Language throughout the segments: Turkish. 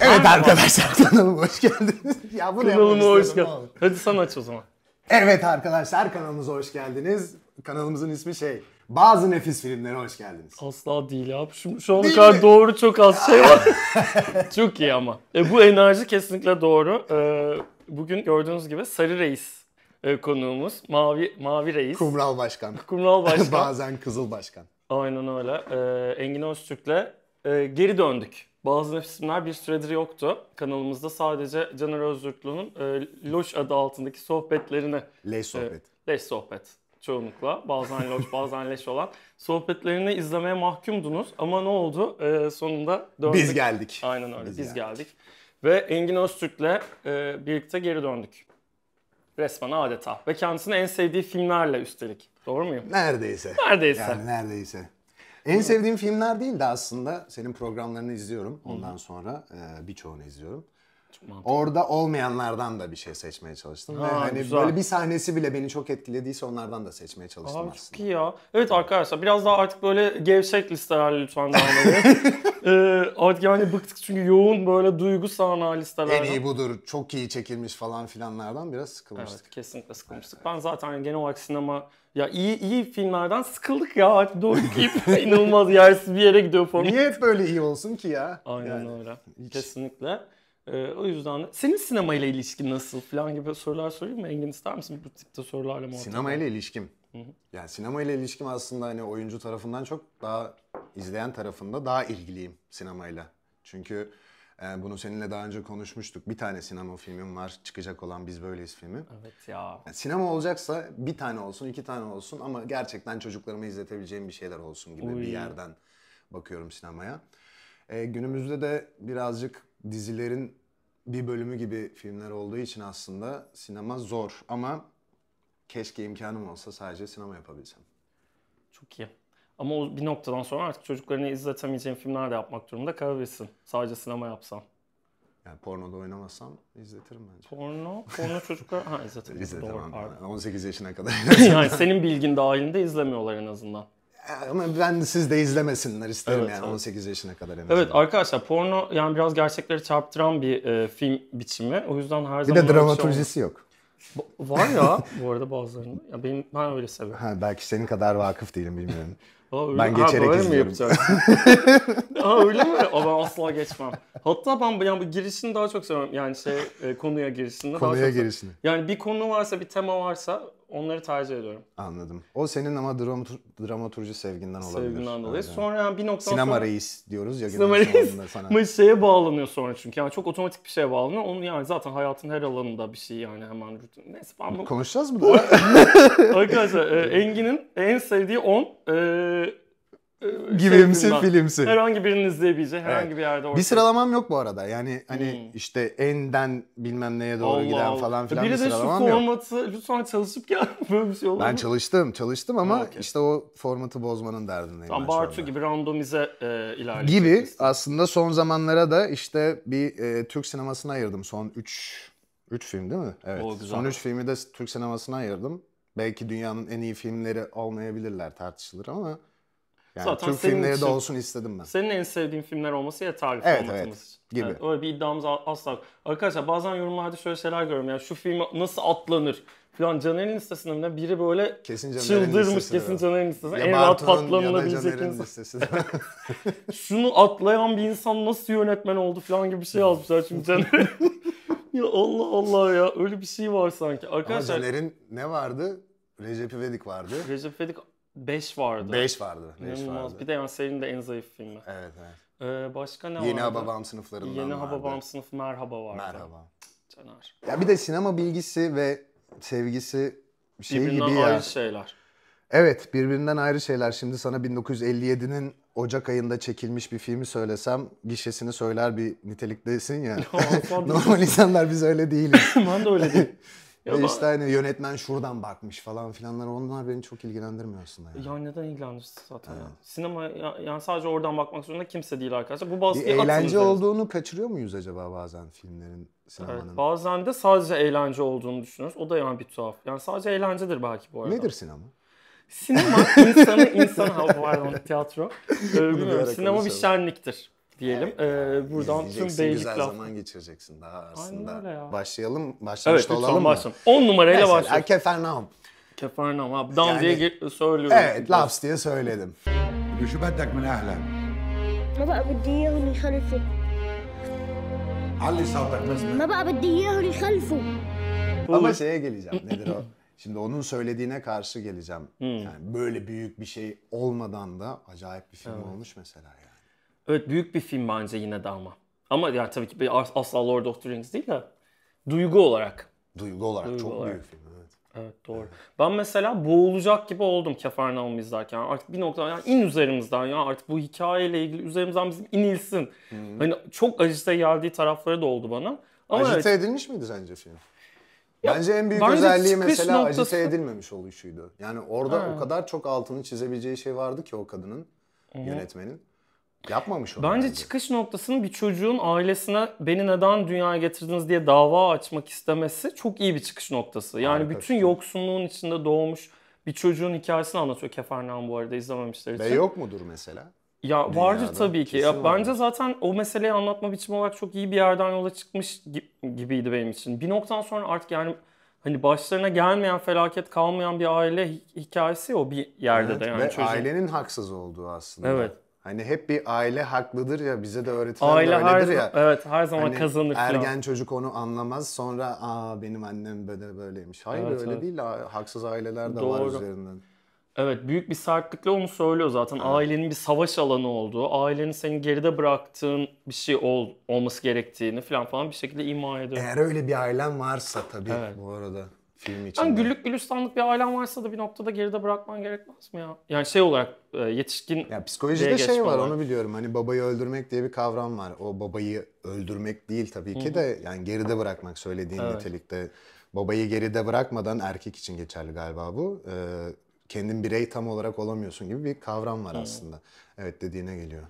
Evet Anladım. arkadaşlar kanalıma hoş geldiniz. ya bunu Kanalıma hoş geldin. Hadi sen aç o zaman. Evet arkadaşlar kanalımıza hoş geldiniz. Kanalımızın ismi şey. Bazı nefis filmlere hoş geldiniz. Asla değil abi. Şu, şu an kadar mi? doğru çok az şey var. çok iyi ama. E, bu enerji kesinlikle doğru. E, bugün gördüğünüz gibi Sarı Reis e, konuğumuz. Mavi Mavi Reis. Kumral Başkan. Kumral Başkan. Bazen Kızıl Başkan. Aynen öyle. E, Engin Öztürk'le e, geri döndük. Bazı Nefsimler bir süredir yoktu. Kanalımızda sadece Caner Özgürtlü'nün e, Loş adı altındaki sohbetlerini... Leş e, sohbet. E, leş sohbet çoğunlukla. Bazen loş bazen leş olan. Sohbetlerini izlemeye mahkumdunuz ama ne oldu? E, sonunda döndük. Biz geldik. Aynen öyle biz, biz geldik. geldik. Ve Engin Öztürk'le e, birlikte geri döndük. Resmen adeta. Ve kendisini en sevdiği filmlerle üstelik. Doğru muyum? Neredeyse. Neredeyse. Yani neredeyse. En sevdiğim filmler değil de aslında senin programlarını izliyorum. Ondan sonra e, birçoğunu izliyorum. Çok mantıklı. Orada olmayanlardan da bir şey seçmeye çalıştım. Ha, Ve hani güzel. böyle bir sahnesi bile beni çok etkilediyse onlardan da seçmeye çalıştım Abi, aslında. Çok iyi ya. Evet arkadaşlar biraz daha artık böyle gevşek listeler lütfen dağılın. ee, artık yani bıktık çünkü yoğun böyle duygu sahna listelerden. En iyi budur. Çok iyi çekilmiş falan filanlardan biraz sıkılmıştık. Evet kesinlikle sıkılmıştık. Evet, evet. Ben zaten genel olarak sinema ya iyi iyi filmlerden sıkıldık ya doğru doyduk inanılmaz yersiz bir yere gidiyor format. Niye hep böyle iyi olsun ki ya? Aynen yani. öyle. Hiç. Kesinlikle. Ee, o yüzden de. senin sinemayla ilişkin nasıl falan gibi sorular sorayım mı? Engin ister misin bu tipte sorularla muhatap? Sinemayla ilişkim. Hı-hı. Yani sinemayla ilişkim aslında hani oyuncu tarafından çok daha izleyen tarafında daha ilgiliyim sinemayla. Çünkü e, bunu seninle daha önce konuşmuştuk. Bir tane sinema filmim var. Çıkacak olan Biz Böyleyiz filmi. Evet ya. Yani sinema olacaksa bir tane olsun, iki tane olsun ama gerçekten çocuklarıma izletebileceğim bir şeyler olsun gibi Uy. bir yerden bakıyorum sinemaya. E, günümüzde de birazcık dizilerin bir bölümü gibi filmler olduğu için aslında sinema zor ama keşke imkanım olsa sadece sinema yapabilsem. Çok iyi. Ama o bir noktadan sonra artık çocuklarını izletemeyeceğim filmler de yapmak durumunda kalabilirsin. Sadece sinema yapsam. Yani pornoda oynamasam izletirim bence. Porno, porno çocuklar... Ha izletirim. İzletemem. Doğru, 18 yaşına kadar. yani senin bilgin dahilinde izlemiyorlar en azından. Ama ben siz de izlemesinler isterim evet, yani evet. 18 yaşına kadar en azından. Evet arkadaşlar porno yani biraz gerçekleri çarptıran bir e, film biçimi. O yüzden her bir zaman... Bir de dramaturjisi şey yok. Var ya bu arada bazılarında. Ya benim, ben öyle seviyorum. Ha, belki senin kadar vakıf değilim bilmiyorum. öyle ben geçerek ha, böyle izliyorum. Aa, öyle mi? Aa, ben asla geçmem. Hatta ben yani bu girişini daha çok seviyorum. Yani şey e, konuya girişini. Konuya daha çok girişini. Yani bir konu varsa, bir tema varsa Onları tercih ediyorum. Anladım. O senin ama dramatur dramaturji sevginden olabilir. Sevginden dolayı. Aynen. Sonra bir noktadan Sinema reis diyoruz ya. Sinema reis sana. şeye bağlanıyor sonra çünkü. Yani çok otomatik bir şeye bağlanıyor. Onu yani zaten hayatın her alanında bir şey yani hemen rutin. Neyse ben bu... Konuşacağız mı daha? Arkadaşlar e, Engin'in en sevdiği 10 e, ee, gibimsi şey filmsi. Herhangi birini izleyebileceği herhangi evet. bir yerde ortaya. Bir sıralamam yok bu arada. Yani hani hmm. işte enden bilmem neye doğru Allah giden Allah. falan filan bir, bir sıralamam yok. Bir de şu formatı yok. lütfen çalışıp gel böyle bir şey olur Ben mi? çalıştım çalıştım ama okay. işte o formatı bozmanın derdindeyim. Tam Bartu gibi randomize e, ilerleyecek. Gibi misin? aslında son zamanlara da işte bir e, Türk sinemasına ayırdım. Son 3 3 film değil mi? Evet. O, güzel. Son 3 filmi de Türk sinemasına ayırdım. Belki dünyanın en iyi filmleri olmayabilirler tartışılır ama yani Zaten tüm filmleri için, de olsun istedim ben. Senin en sevdiğin filmler olması yeterli evet, formatımız evet. Gibi. Evet, öyle bir iddiamız asla. Arkadaşlar bazen yorumlarda şöyle şeyler görüyorum. Yani şu film nasıl atlanır? falan Caner'in listesinde bile biri böyle kesin çıldırmış kesin Caner'in listesinde. En rahat patlanılabilecek insan. Şunu atlayan bir insan nasıl yönetmen oldu falan gibi bir şey yazmışlar şimdi Caner. ya Allah Allah ya öyle bir şey var sanki. Arkadaşlar Caner'in ne vardı? Recep İvedik vardı. Recep İvedik 5 vardı. 5 vardı. 5 vardı. Bir de yani serinin de en zayıf filmi. Evet evet. Ee, başka ne Yeni vardı? Yeni Hababam sınıflarından Yeni vardı. Hababam sınıfı Merhaba vardı. Merhaba. Caner. Ya bir de sinema bilgisi ve sevgisi şey gibi ya. ayrı şeyler. Evet birbirinden ayrı şeyler. Şimdi sana 1957'nin Ocak ayında çekilmiş bir filmi söylesem gişesini söyler bir niteliktesin ya. Normal insanlar biz öyle değiliz. ben de öyle değilim. Ya Ve işte hani yönetmen şuradan bakmış falan filanlar onlar beni çok ilgilendirmiyor aslında. Yani. Ya neden ilgilendirsin zaten evet. ya. Sinema yani sadece oradan bakmak zorunda kimse değil arkadaşlar. Bu baskıyı bir eğlence olduğunu üzerine. kaçırıyor muyuz acaba bazen filmlerin, sinemanın? Evet, bazen de sadece eğlence olduğunu düşünüyoruz. O da yani bir tuhaf. Yani sadece eğlencedir belki bu arada. Nedir sinema? Sinema insanı insanı pardon tiyatro. Ee, bilmiyorum. Sinema bir şenliktir diyelim. Evet. Ee, buradan tüm beylik güzel laf... zaman geçireceksin daha aslında. Başlayalım. Başlamış evet, olalım mı? Başlayalım. 10 numarayla Mesela, başlayalım. Kefernaum. Kefernaum abi. Dan yani, diye söylüyorum. Evet, laps diye söyledim. شو بدك من اهلك؟ ما بقى بدي اياهم يخلفوا علي صوتك بس Ma ba بدي اياهم يخلفوا Ama şeye geleceğim. Nedir o? Şimdi onun söylediğine karşı geleceğim. Hmm. Yani böyle büyük bir şey olmadan da acayip bir film evet. olmuş mesela. Ya. Evet büyük bir film bence yine de ama. Ama yani tabii ki asla Lord of the Rings değil de duygu olarak. Duygu olarak duygu çok olarak. büyük film evet. doğru. Evet. Ben mesela boğulacak gibi oldum Kefarnaum'u izlerken. Artık bir nokta yani in üzerimizden ya artık bu hikayeyle ilgili üzerimizden bizim inilsin. Hı-hı. Hani çok acıta geldiği tarafları da oldu bana. Ama acite evet, edilmiş miydi sence film? Ya, Bence en büyük özelliği mesela noktası... acite edilmemiş oluşuydu. Yani orada ha. o kadar çok altını çizebileceği şey vardı ki o kadının, Hı-hı. yönetmenin. Yapmamış onu. Bence, bence çıkış noktasının bir çocuğun ailesine beni neden dünyaya getirdiniz diye dava açmak istemesi çok iyi bir çıkış noktası. Yani Harika bütün yoksunluğun içinde doğmuş bir çocuğun hikayesini anlatıyor Kefernan bu arada izlememişler için. Ve yok mudur mesela? Ya Dünyada vardır tabii ki. Ya vardır. bence zaten o meseleyi anlatma biçimi olarak çok iyi bir yerden yola çıkmış gibiydi benim için. Bir noktadan sonra artık yani hani başlarına gelmeyen felaket kalmayan bir aile hikayesi o bir yerde evet, de yani ve çocuğun. ailenin haksız olduğu aslında. Evet. Hani hep bir aile haklıdır ya bize de öğretilen aile de öyledir her, ya. Evet her zaman hani kazanır. Ergen falan. çocuk onu anlamaz sonra aa benim annem böyle böyleymiş. Hayır evet, öyle evet. değil haksız aileler de Doğru. var üzerinden. Evet büyük bir sertlikle onu söylüyor zaten. Evet. Ailenin bir savaş alanı olduğu, ailenin seni geride bıraktığın bir şey ol, olması gerektiğini falan falan bir şekilde ima ediyor. Eğer öyle bir ailen varsa tabii evet. bu arada film için. Yani güllük gülistanlık bir ailen varsa da bir noktada geride bırakman gerekmez mi ya? Yani şey olarak e, yetişkin... Ya psikolojide şey var olarak. onu biliyorum. Hani babayı öldürmek diye bir kavram var. O babayı öldürmek değil tabii ki de yani geride bırakmak söylediğin evet. nitelikte. Babayı geride bırakmadan erkek için geçerli galiba bu. Ee, kendin birey tam olarak olamıyorsun gibi bir kavram var hı aslında. Evet dediğine geliyor.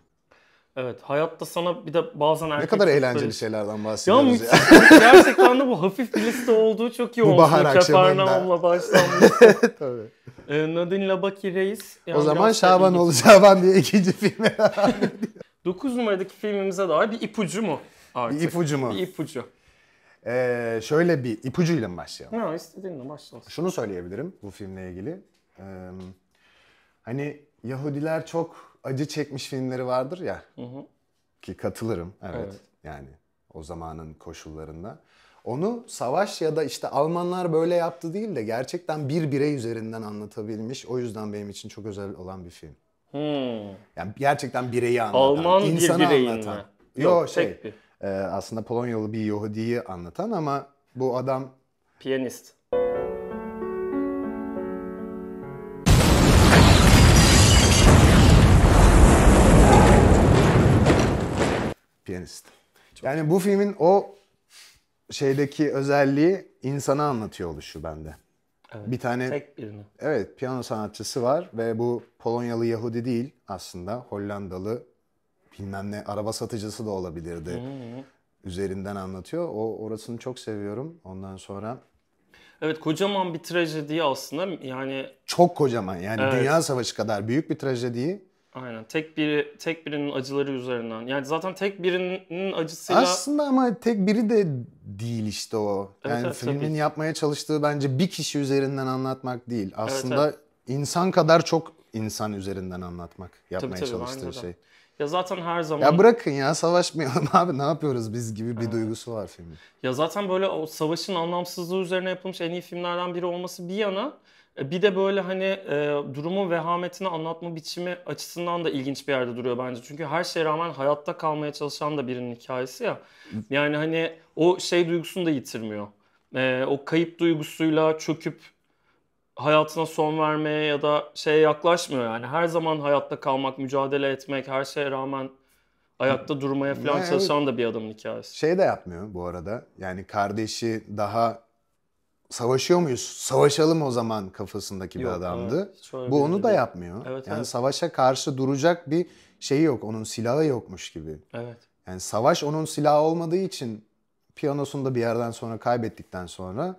Evet hayatta sana bir de bazen erkek... Ne kadar eğlenceli böyle... şeylerden bahsediyoruz ya. ya. gerçekten de bu hafif bir liste olduğu çok iyi bu oldu. Bu bahar akşamında. başlanmış. Tabii. Ee, Nadine Labaki Reis. Yani o zaman Şaban oldu Şaban diye ikinci filme 9 numaradaki filmimize dair bir ipucu mu artık? Bir ipucu mu? Bir ipucu. Ee, şöyle bir ipucuyla mı başlayalım? Ha, istediğinle başlayalım. Şunu söyleyebilirim bu filmle ilgili. Ee, hani Yahudiler çok acı çekmiş filmleri vardır ya. Hı hı. Ki katılırım evet. evet. Yani o zamanın koşullarında. Onu savaş ya da işte Almanlar böyle yaptı değil de gerçekten bir birey üzerinden anlatabilmiş. O yüzden benim için çok özel olan bir film. Hmm. Yani gerçekten bireyi anlatan, Alman insanı bir anlatan. Mi? Yok, Yok şey. Bir. E, aslında Polonyalı bir Yahudi'yi anlatan ama bu adam piyanist. Piyanist. Çok yani bu filmin o şeydeki özelliği insana anlatıyor oluşu bende. Evet, bir tane tek birini. Evet, piyano sanatçısı var ve bu Polonyalı Yahudi değil aslında. Hollandalı bilmem ne araba satıcısı da olabilirdi. Hmm. Üzerinden anlatıyor. O orasını çok seviyorum. Ondan sonra Evet kocaman bir trajedi aslında yani çok kocaman yani evet. dünya savaşı kadar büyük bir trajediyi Aynen. Tek biri tek birinin acıları üzerinden. Yani zaten tek birinin acısıyla Aslında ama tek biri de değil işte o. Yani evet, filmin tabii. yapmaya çalıştığı bence bir kişi üzerinden anlatmak değil. Aslında evet. insan kadar çok insan üzerinden anlatmak yapmaya tabii, çalıştığı bence de. şey. ya zaten her zaman Ya bırakın ya savaşmayalım abi ne yapıyoruz biz gibi bir duygusu var filmin. Ya zaten böyle o savaşın anlamsızlığı üzerine yapılmış en iyi filmlerden biri olması bir yana e, bir de böyle hani e, durumun vehametini anlatma biçimi açısından da ilginç bir yerde duruyor bence. Çünkü her şeye rağmen hayatta kalmaya çalışan da birinin hikayesi ya. Yani hani o şey duygusunu da yitirmiyor. E, o kayıp duygusuyla çöküp hayatına son vermeye ya da şeye yaklaşmıyor yani. Her zaman hayatta kalmak, mücadele etmek, her şeye rağmen ayakta durmaya falan yani, çalışan da bir adamın hikayesi. Şey de yapmıyor bu arada. Yani kardeşi daha savaşıyor muyuz? Savaşalım o zaman kafasındaki yok, bir adamdı. Evet, Bu onu da yapmıyor. Evet, yani evet. savaşa karşı duracak bir şeyi yok. Onun silahı yokmuş gibi. Evet. Yani savaş onun silahı olmadığı için piyanosunu da bir yerden sonra kaybettikten sonra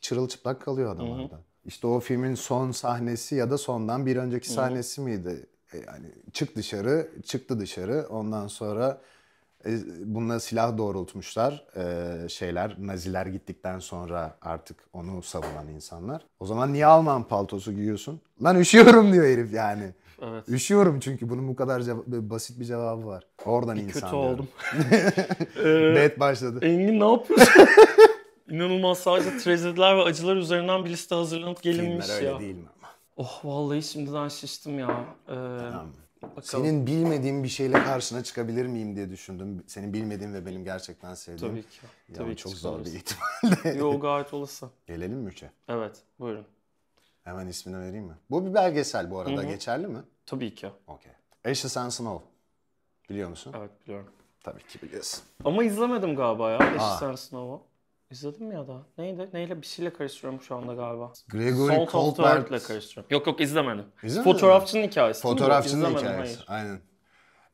çırılçıplak kalıyor adam orada. İşte o filmin son sahnesi ya da sondan bir önceki sahnesi Hı-hı. miydi? E, yani çık dışarı, çıktı dışarı. Ondan sonra e, bununla silah doğrultmuşlar ee, şeyler. Naziler gittikten sonra artık onu savunan insanlar. O zaman niye Alman paltosu giyiyorsun? Lan üşüyorum diyor herif yani. Evet. Üşüyorum çünkü bunun bu kadar basit bir cevabı var. Oradan bir insan. Kötü diyorum. oldum. Bet ee, başladı. Engin ne yapıyorsun? İnanılmaz sadece trajediler ve acılar üzerinden bir liste hazırlanıp gelinmiş Filmler ya. öyle değil mi ama? Oh vallahi şimdiden şiştim ya. Ee, tamam. Bakalım. Senin bilmediğin bir şeyle karşına çıkabilir miyim diye düşündüm. Senin bilmediğin ve benim gerçekten sevdiğim. Tabii ki. Ya Tabii çok zor bir ihtimalle. Yo gayet olası. Gelelim mi üçe? Evet buyurun. Hemen ismini vereyim mi? Bu bir belgesel bu arada. Hı-hı. Geçerli mi? Tabii ki. Okey. Ashes and Snow. Biliyor musun? Evet biliyorum. Tabii ki biliyorsun. Ama izlemedim galiba ya Ashes and Snow'u. İzledim ya da. Neydi? Neyle? Bir şeyle karıştırıyorum şu anda galiba. Gregory Salt of the Earth'le karıştırıyorum. Yok yok izlemedim. İzlemedin mi? Fotoğrafçının hikayesi Fotoğrafçının hikayesi. hayır. Aynen.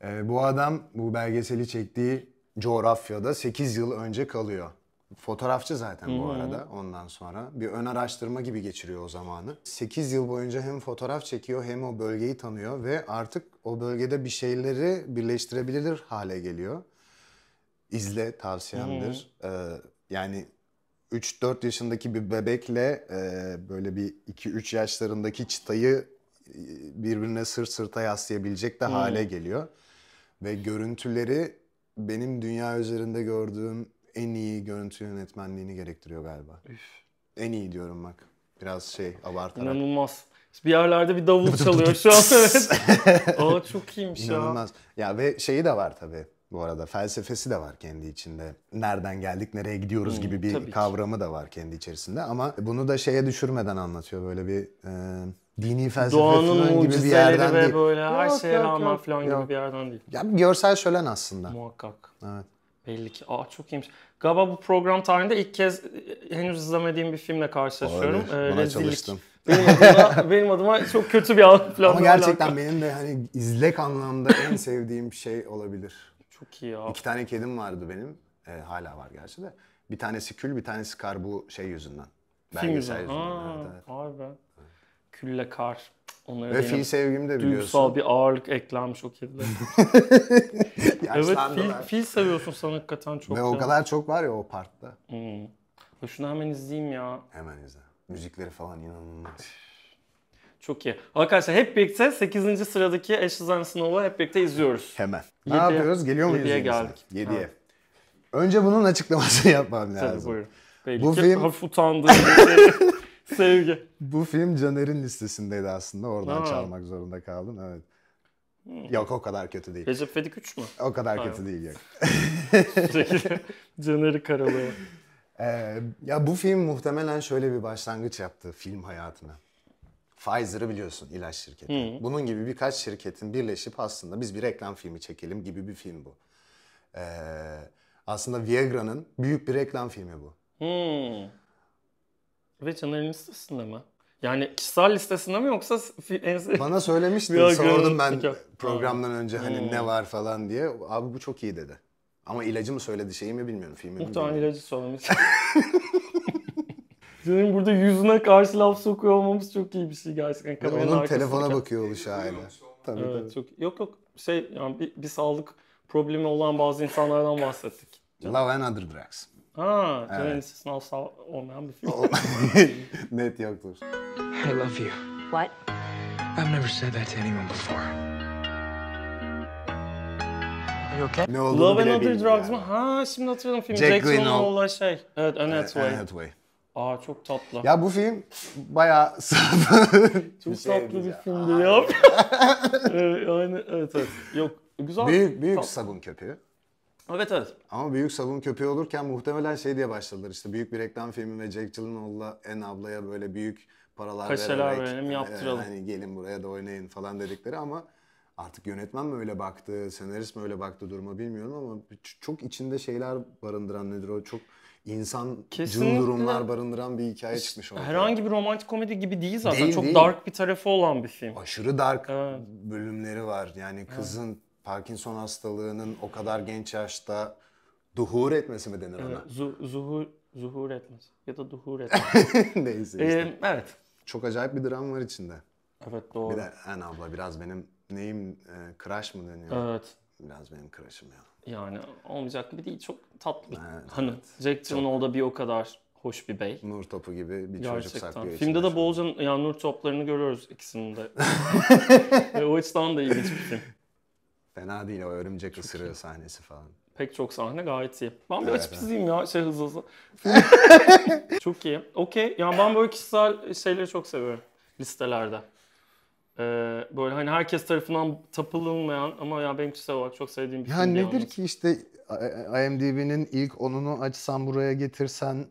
Ee, bu adam bu belgeseli çektiği coğrafyada 8 yıl önce kalıyor. Fotoğrafçı zaten bu hmm. arada ondan sonra. Bir ön araştırma gibi geçiriyor o zamanı. 8 yıl boyunca hem fotoğraf çekiyor hem o bölgeyi tanıyor ve artık o bölgede bir şeyleri birleştirebilir hale geliyor. İzle tavsiyemdir. Hmm. Ee, yani 3-4 yaşındaki bir bebekle e, böyle bir 2-3 yaşlarındaki çıtayı e, birbirine sırt sırta yaslayabilecek de hmm. hale geliyor. Ve görüntüleri benim dünya üzerinde gördüğüm en iyi görüntü yönetmenliğini gerektiriyor galiba. Üf. En iyi diyorum bak. Biraz şey abartarak. İnanılmaz. Bir yerlerde bir davul çalıyor şu an. Evet. Aa çok iyiymiş İnanılmaz. ya. İnanılmaz. Ya ve şeyi de var tabii bu arada. Felsefesi de var kendi içinde. Nereden geldik, nereye gidiyoruz hmm, gibi bir kavramı ki. da var kendi içerisinde. Ama bunu da şeye düşürmeden anlatıyor. Böyle bir e, dini felsefe Doğanın falan gibi bir yerden değil. böyle her yok, şeye yok, rağmen falan yok. gibi bir yerden değil. Ya bir görsel şölen aslında. Muhakkak. Evet. Belli ki. Aa çok iyiymiş. Galiba bu program tarihinde ilk kez e, henüz izlemediğim bir filmle karşılaşıyorum. Olabilir. Ee, Buna çalıştım. Benim adıma, benim adıma çok kötü bir plan. Ama gerçekten benim de hani izlek anlamda en sevdiğim şey olabilir. Çok iyi ya. İki tane kedim vardı benim. E, hala var gerçi de. Bir tanesi kül, bir tanesi kar bu şey yüzünden. Film yüzünden. Ha, evet. Vay be. Evet. Külle kar. Onlara Ve fil sevgim de biliyorsun. Duygusal bir ağırlık eklenmiş o kedilere. evet fil, fil seviyorsun sen hakikaten çok. Ve o kadar çok var ya o parkta. Hmm. Şunu hemen izleyeyim ya. Hemen izle. Müzikleri falan inanılmaz. Çok iyi. Arkadaşlar hep birlikte 8. sıradaki Ashes and Snow'u hep birlikte izliyoruz. Hemen. Ne Yediye- yapıyoruz? Geliyor muyuz? yediye geldik. Yediye. Önce bunun açıklamasını yapmam lazım. Tabii buyurun. Belli Bu film- hafif utandığı şey. sevgi. Bu film Caner'in listesindeydi aslında. Oradan Ha. çalmak zorunda kaldım. Evet. Hmm. Yok o kadar kötü değil. Recep Vedik 3 mü? O kadar Aynen. kötü değil yok. Caner'i karalıyor. Ee, ya bu film muhtemelen şöyle bir başlangıç yaptı film hayatına. Pfizer'ı biliyorsun ilaç şirketi. Hı. Bunun gibi birkaç şirketin birleşip aslında biz bir reklam filmi çekelim gibi bir film bu. Ee, aslında Viagra'nın büyük bir reklam filmi bu. Hmm. Ve Caner'in listesinde mi? Yani kişisel listesinde mi yoksa en Bana söylemiştin sordum ben programdan önce hani hmm. ne var falan diye. Abi bu çok iyi dedi. Ama ilacı mı söyledi şeyi mi bilmiyorum filmi Muhtemelen bilmiyorum. ilacı söylemiş. Senin burada yüzüne karşı laf sokuyor olmamız çok iyi bir şey gerçekten. Kameranın onun telefona bakıyor oluşu aile. Tabii evet, tabii. Çok, yok yok şey yani bir, bir sağlık problemi olan bazı insanlardan bahsettik. Love and Other Drugs. Ha, evet. Ceren olmayan bir film. Net yoktur. I love you. What? I've never said that to anyone before. Okay. Ne Love and Other Drugs yani. mı? Ha şimdi hatırladım filmi. Jack, Jack Gyllenhaal. şey. Evet, Anne Hathaway. Anne Hathaway. Aa çok tatlı. Ya bu film bayağı çok şey tatlı bir filmdi ya. evet, yani, evet evet. Yok güzel. Büyük büyük Tat... sabun köpüğü. Evet evet. Ama büyük sabun köpeği olurken muhtemelen şey diye başladılar işte büyük bir reklam filmi ve Jack Gyllenhaal'la En ablaya böyle büyük paralar Kaşeler vererek verelim hani yaptıralım. E, hani gelin buraya da oynayın falan dedikleri ama artık yönetmen mi öyle baktı, senarist mi öyle baktı duruma bilmiyorum ama çok içinde şeyler barındıran nedir o çok insan Kesinlikle. durumlar barındıran bir hikaye çıkmış ortaya. Herhangi bir romantik komedi gibi değil zaten. Değil, Çok değil. dark bir tarafı olan bir film. Aşırı dark evet. bölümleri var. Yani kızın evet. Parkinson hastalığının o kadar genç yaşta duhur etmesi mi denir ona? Evet, zu- zuhur zuhur etmesi ya da duhur etmesi. Neyse işte. Ee, evet. Çok acayip bir dram var içinde. Evet doğru. Bir de en abla biraz benim neyim e, crush mı deniyor? Evet. Biraz benim crush'ım ya. Yani olmayacak gibi değil. Çok tatlı bir evet, hanım. Evet. Jack Gyllenhaal'da bir o kadar hoş bir bey. Nur topu gibi bir Gerçekten. çocuk saklıyor Filmde de Bolcan, yani nur toplarını görüyoruz ikisinin de. Ve o açıdan da ilginç bir film. Fena değil o örümcek çok ısırıyor iyi. sahnesi falan. Pek çok sahne gayet iyi. Ben bir evet, açıp çizeyim ya şey hızlı hızlı. çok iyi. Okey. Yani ben böyle kişisel şeyleri çok seviyorum listelerde. Ee, böyle hani herkes tarafından tapılınmayan ama ya benim kişisel olarak çok sevdiğim bir ya film. nedir ki işte IMDb'nin ilk onunu açsan buraya getirsen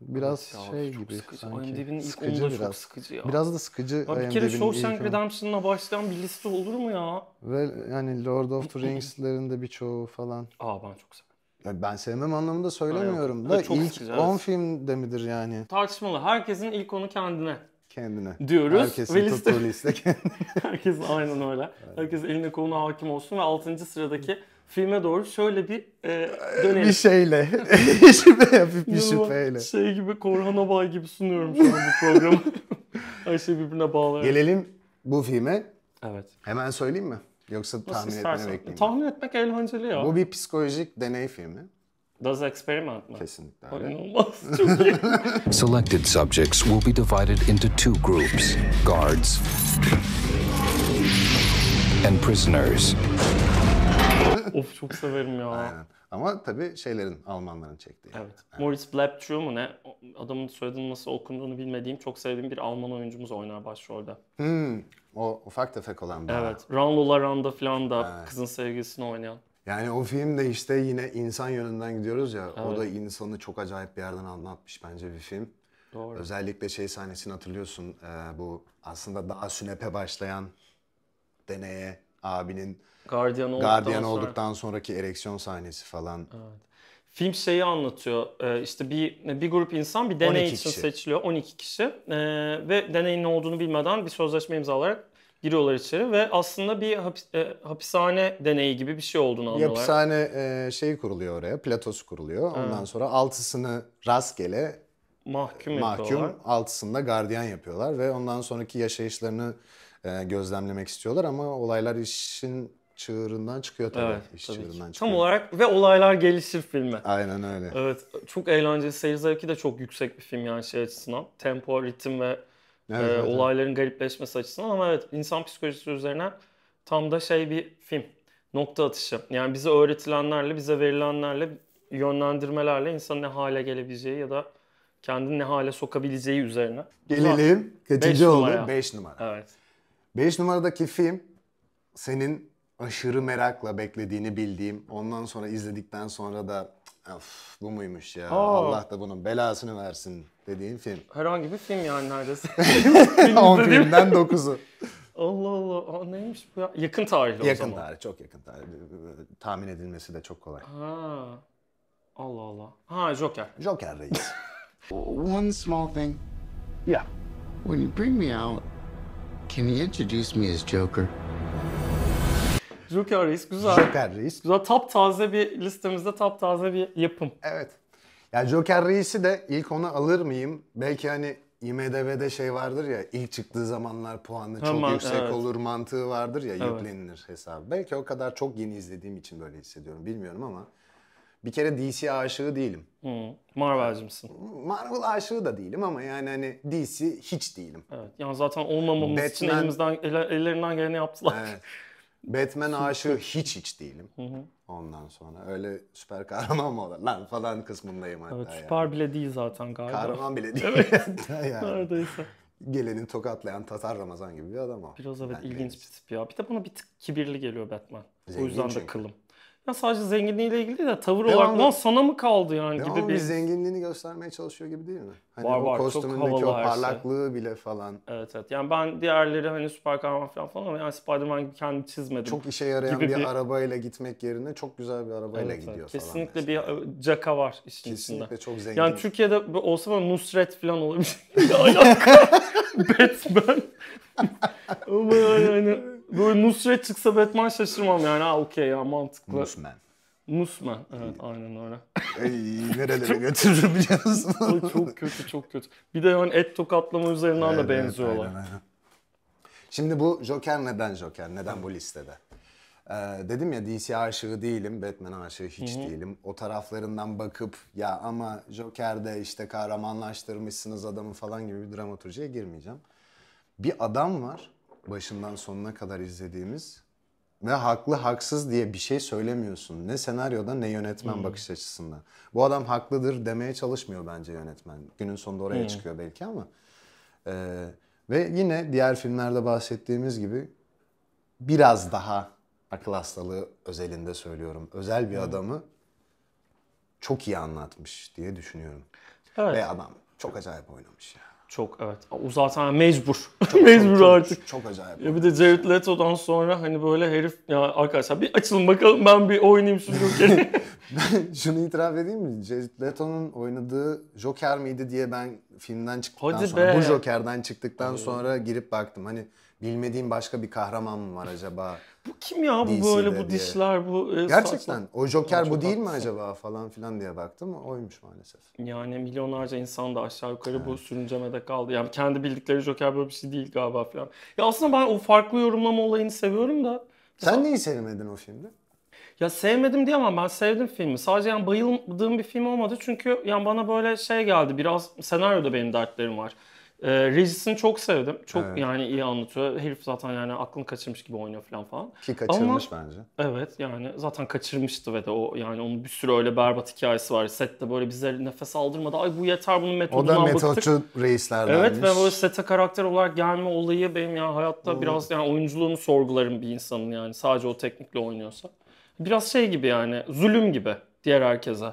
biraz ya, şey gibi sıkıcı. sanki. IMDb'nin ilk sıkıcı onu da biraz. çok sıkıcı ya. Biraz da sıkıcı ya, IMDb'nin Bir kere Shawshank Redemption'la başlayan bir liste olur mu ya? Ve yani Lord of the Rings'lerin de birçoğu falan. Aa ben çok seviyorum. Ya ben sevmem anlamında söylemiyorum ha, da ilk sıkıcı, 10 evet. filmde midir yani? Tartışmalı. Herkesin ilk onu kendine kendine. Diyoruz. Herkesin liste... tuttuğu liste kendine. Herkes aynen öyle. Herkes eline koluna hakim olsun ve 6. sıradaki filme doğru şöyle bir e, ee, dönelim. Bir şeyle. şüphe yapıp bir şüpheyle. Şey gibi Korhan Abay gibi sunuyorum şu an bu programı. Her şeyi birbirine bağlayarak. Gelelim bu filme. Evet. Hemen söyleyeyim mi? Yoksa Nasıl tahmin etmeni bekleyeyim. Tahmin etmek eğlenceli ya. Bu bir psikolojik deney filmi. Does experiment mı? Kesinlikle öyle. Selected subjects will be divided into two groups. Guards and prisoners. of çok severim ya. Aynen. Ama tabii şeylerin, Almanların çektiği. Evet. evet. Moritz Bleibtreu mu ne? Adamın soyadının nasıl okunduğunu bilmediğim, çok sevdiğim bir Alman oyuncumuz oynar başrolde. Hmm. O ufak tefek olan da. Evet. Ranlola Randa falan da evet. kızın sevgilisini oynayan. Yani o film de işte yine insan yönünden gidiyoruz ya. Evet. O da insanı çok acayip bir yerden anlatmış bence bir film. Doğru. Özellikle şey sahnesini hatırlıyorsun. E, bu aslında daha sünepe başlayan deneye abinin gardiyan olduktan, gardiyan olduktan sonra... sonraki ereksiyon sahnesi falan. Evet. Film şeyi anlatıyor. E, işte bir bir grup insan bir deney için kişi. seçiliyor. 12 kişi. E, ve deneyin ne olduğunu bilmeden bir sözleşme imzalarak giriyorlar içeri ve aslında bir hapis, e, hapishane deneyi gibi bir şey olduğunu anlıyorlar. hapishane e, şeyi kuruluyor oraya, platosu kuruluyor. Ondan evet. sonra altısını rastgele mahkum, mahkum altısında gardiyan yapıyorlar ve ondan sonraki yaşayışlarını e, gözlemlemek istiyorlar ama olaylar işin çığırından çıkıyor tabii. Evet, İş tabii çığırından çıkıyor. Tam olarak ve olaylar gelişir filme. Aynen öyle. Evet. Çok eğlenceli. Seyir zevki de çok yüksek bir film yani şey açısından. Tempo, ritim ve ee, evet, evet. olayların garipleşmesi açısından ama evet insan psikolojisi üzerine tam da şey bir film. Nokta atışı. Yani bize öğretilenlerle, bize verilenlerle, yönlendirmelerle insanın ne hale gelebileceği ya da kendini ne hale sokabileceği üzerine. Gelelim kaçıncı beş oldu? 5 numara. Evet. 5 numaradaki film senin aşırı merakla beklediğini bildiğim, ondan sonra izledikten sonra da Of bu muymuş ya. Aa. Allah da bunun belasını versin dediğin film. Herhangi bir film yani neredeyse. 10 filmden 9'u. Allah Allah. Aa, neymiş bu ya? Yakın tarihli yakın zaman. Yakın tarih. Çok yakın tarih. Tahmin edilmesi de çok kolay. Ha. Allah Allah. Ha Joker. Joker reis. One small thing. Yeah. When you bring me out, can you introduce me as Joker? Joker Reis güzel. Joker Reis. Güzel taze bir listemizde taze bir yapım. Evet. Ya Joker Reis'i de ilk onu alır mıyım? Belki hani IMDB'de şey vardır ya ilk çıktığı zamanlar puanı Hemen, çok yüksek evet. olur mantığı vardır ya evet. yüklenilir hesabı. Belki o kadar çok yeni izlediğim için böyle hissediyorum bilmiyorum ama bir kere DC aşığı değilim. Hmm, Marvel'cı mısın? Marvel aşığı da değilim ama yani hani DC hiç değilim. Evet, yani zaten olmamamız Batman, için elimizden, ellerinden geleni yaptılar. Evet. Batman aşığı hiç hiç değilim. Hı hı. Ondan sonra öyle süper kahraman mı olur lan falan kısmındayım hatta. Evet, süper yani. bile değil zaten galiba. Kahraman bile değil. Evet. yani. Neredeyse. Gelenin tokatlayan Tatar Ramazan gibi bir adam o. Biraz evet ben ilginç bir tip ya. Bir de buna bir tık kibirli geliyor Batman. Zengin o yüzden çünkü. de kılım. Ya sadece zenginliğiyle ilgili de tavır devamlı, olarak lan sana mı kaldı yani devamlı gibi bir... zenginliğini göstermeye çalışıyor gibi değil mi? Hani var var kostümündeki o şey. parlaklığı şey. bile falan. Evet evet. Yani ben diğerleri hani süper kahraman falan falan ama yani Spiderman gibi kendi çizmedim. Çok işe yarayan bir, bir arabayla gitmek yerine çok güzel bir arabayla evet, gidiyor evet. falan. Kesinlikle bir e, caka var işin Kesinlikle içinde. çok zengin. Yani Türkiye'de olsa böyle Nusret falan olabilir. Batman. ama yani hani böyle Nusret çıksa Batman şaşırmam yani. Ha okey ya mantıklı. Nusman. Nusman. Evet aynen öyle. Ey, nerelere götürür biliyor musun? çok kötü çok kötü. Bir de yani et tokatlama üzerinden evet, de benziyorlar. aynen, aynen. Şimdi bu Joker neden Joker? Neden bu listede? Ee, dedim ya DC aşığı değilim, Batman aşığı hiç Hı-hı. değilim. O taraflarından bakıp ya ama Joker'de işte kahramanlaştırmışsınız adamı falan gibi bir dramaturjiye girmeyeceğim. Bir adam var başından sonuna kadar izlediğimiz ve haklı haksız diye bir şey söylemiyorsun. Ne senaryoda ne yönetmen hmm. bakış açısından. Bu adam haklıdır demeye çalışmıyor bence yönetmen. Günün sonunda oraya hmm. çıkıyor belki ama. Ee, ve yine diğer filmlerde bahsettiğimiz gibi biraz daha akıl hastalığı özelinde söylüyorum. Özel bir hmm. adamı çok iyi anlatmış diye düşünüyorum. Evet. Ve adam çok acayip oynamış ya. Çok evet. O zaten mecbur. Çok, mecbur çok, artık. Çok, çok acayip. Ya bir de Jared Leto'dan sonra hani böyle herif ya arkadaşlar bir açılın bakalım ben bir oynayayım şu Joker'i. ben şunu itiraf edeyim mi? Jared Leto'nun oynadığı Joker miydi diye ben filmden çıktıktan Hadi sonra be. bu Joker'den çıktıktan Hadi. sonra girip baktım. Hani bilmediğim başka bir kahraman mı var acaba? bu kim ya bu DC'de böyle bu diye. dişler bu e, Gerçekten saçma. o Joker bu, değil mi acaba falan filan diye baktım oymuş maalesef. Yani milyonlarca insan da aşağı yukarı evet. bu sürüncemede kaldı. Yani kendi bildikleri Joker böyle bir şey değil galiba falan. Ya aslında ben o farklı yorumlama olayını seviyorum da. Sen ya... neyi sevmedin o filmde? Ya sevmedim diye ama ben sevdim filmi. Sadece yani bayıldığım bir film olmadı çünkü yani bana böyle şey geldi biraz senaryoda benim dertlerim var. E, ee, rejisini çok sevdim. Çok evet. yani iyi anlatıyor. Herif zaten yani aklını kaçırmış gibi oynuyor falan falan. Ki kaçırmış Ama, bence. Evet yani zaten kaçırmıştı ve de o yani onun bir sürü öyle berbat hikayesi var. Sette böyle bize nefes aldırmadı. Ay bu yeter bunun metodundan bıktık. O da metotçu bıktık. Evet ve böyle sete karakter olarak gelme olayı benim yani hayatta Oo. biraz yani oyunculuğunu sorgularım bir insanın yani sadece o teknikle oynuyorsa. Biraz şey gibi yani zulüm gibi diğer herkese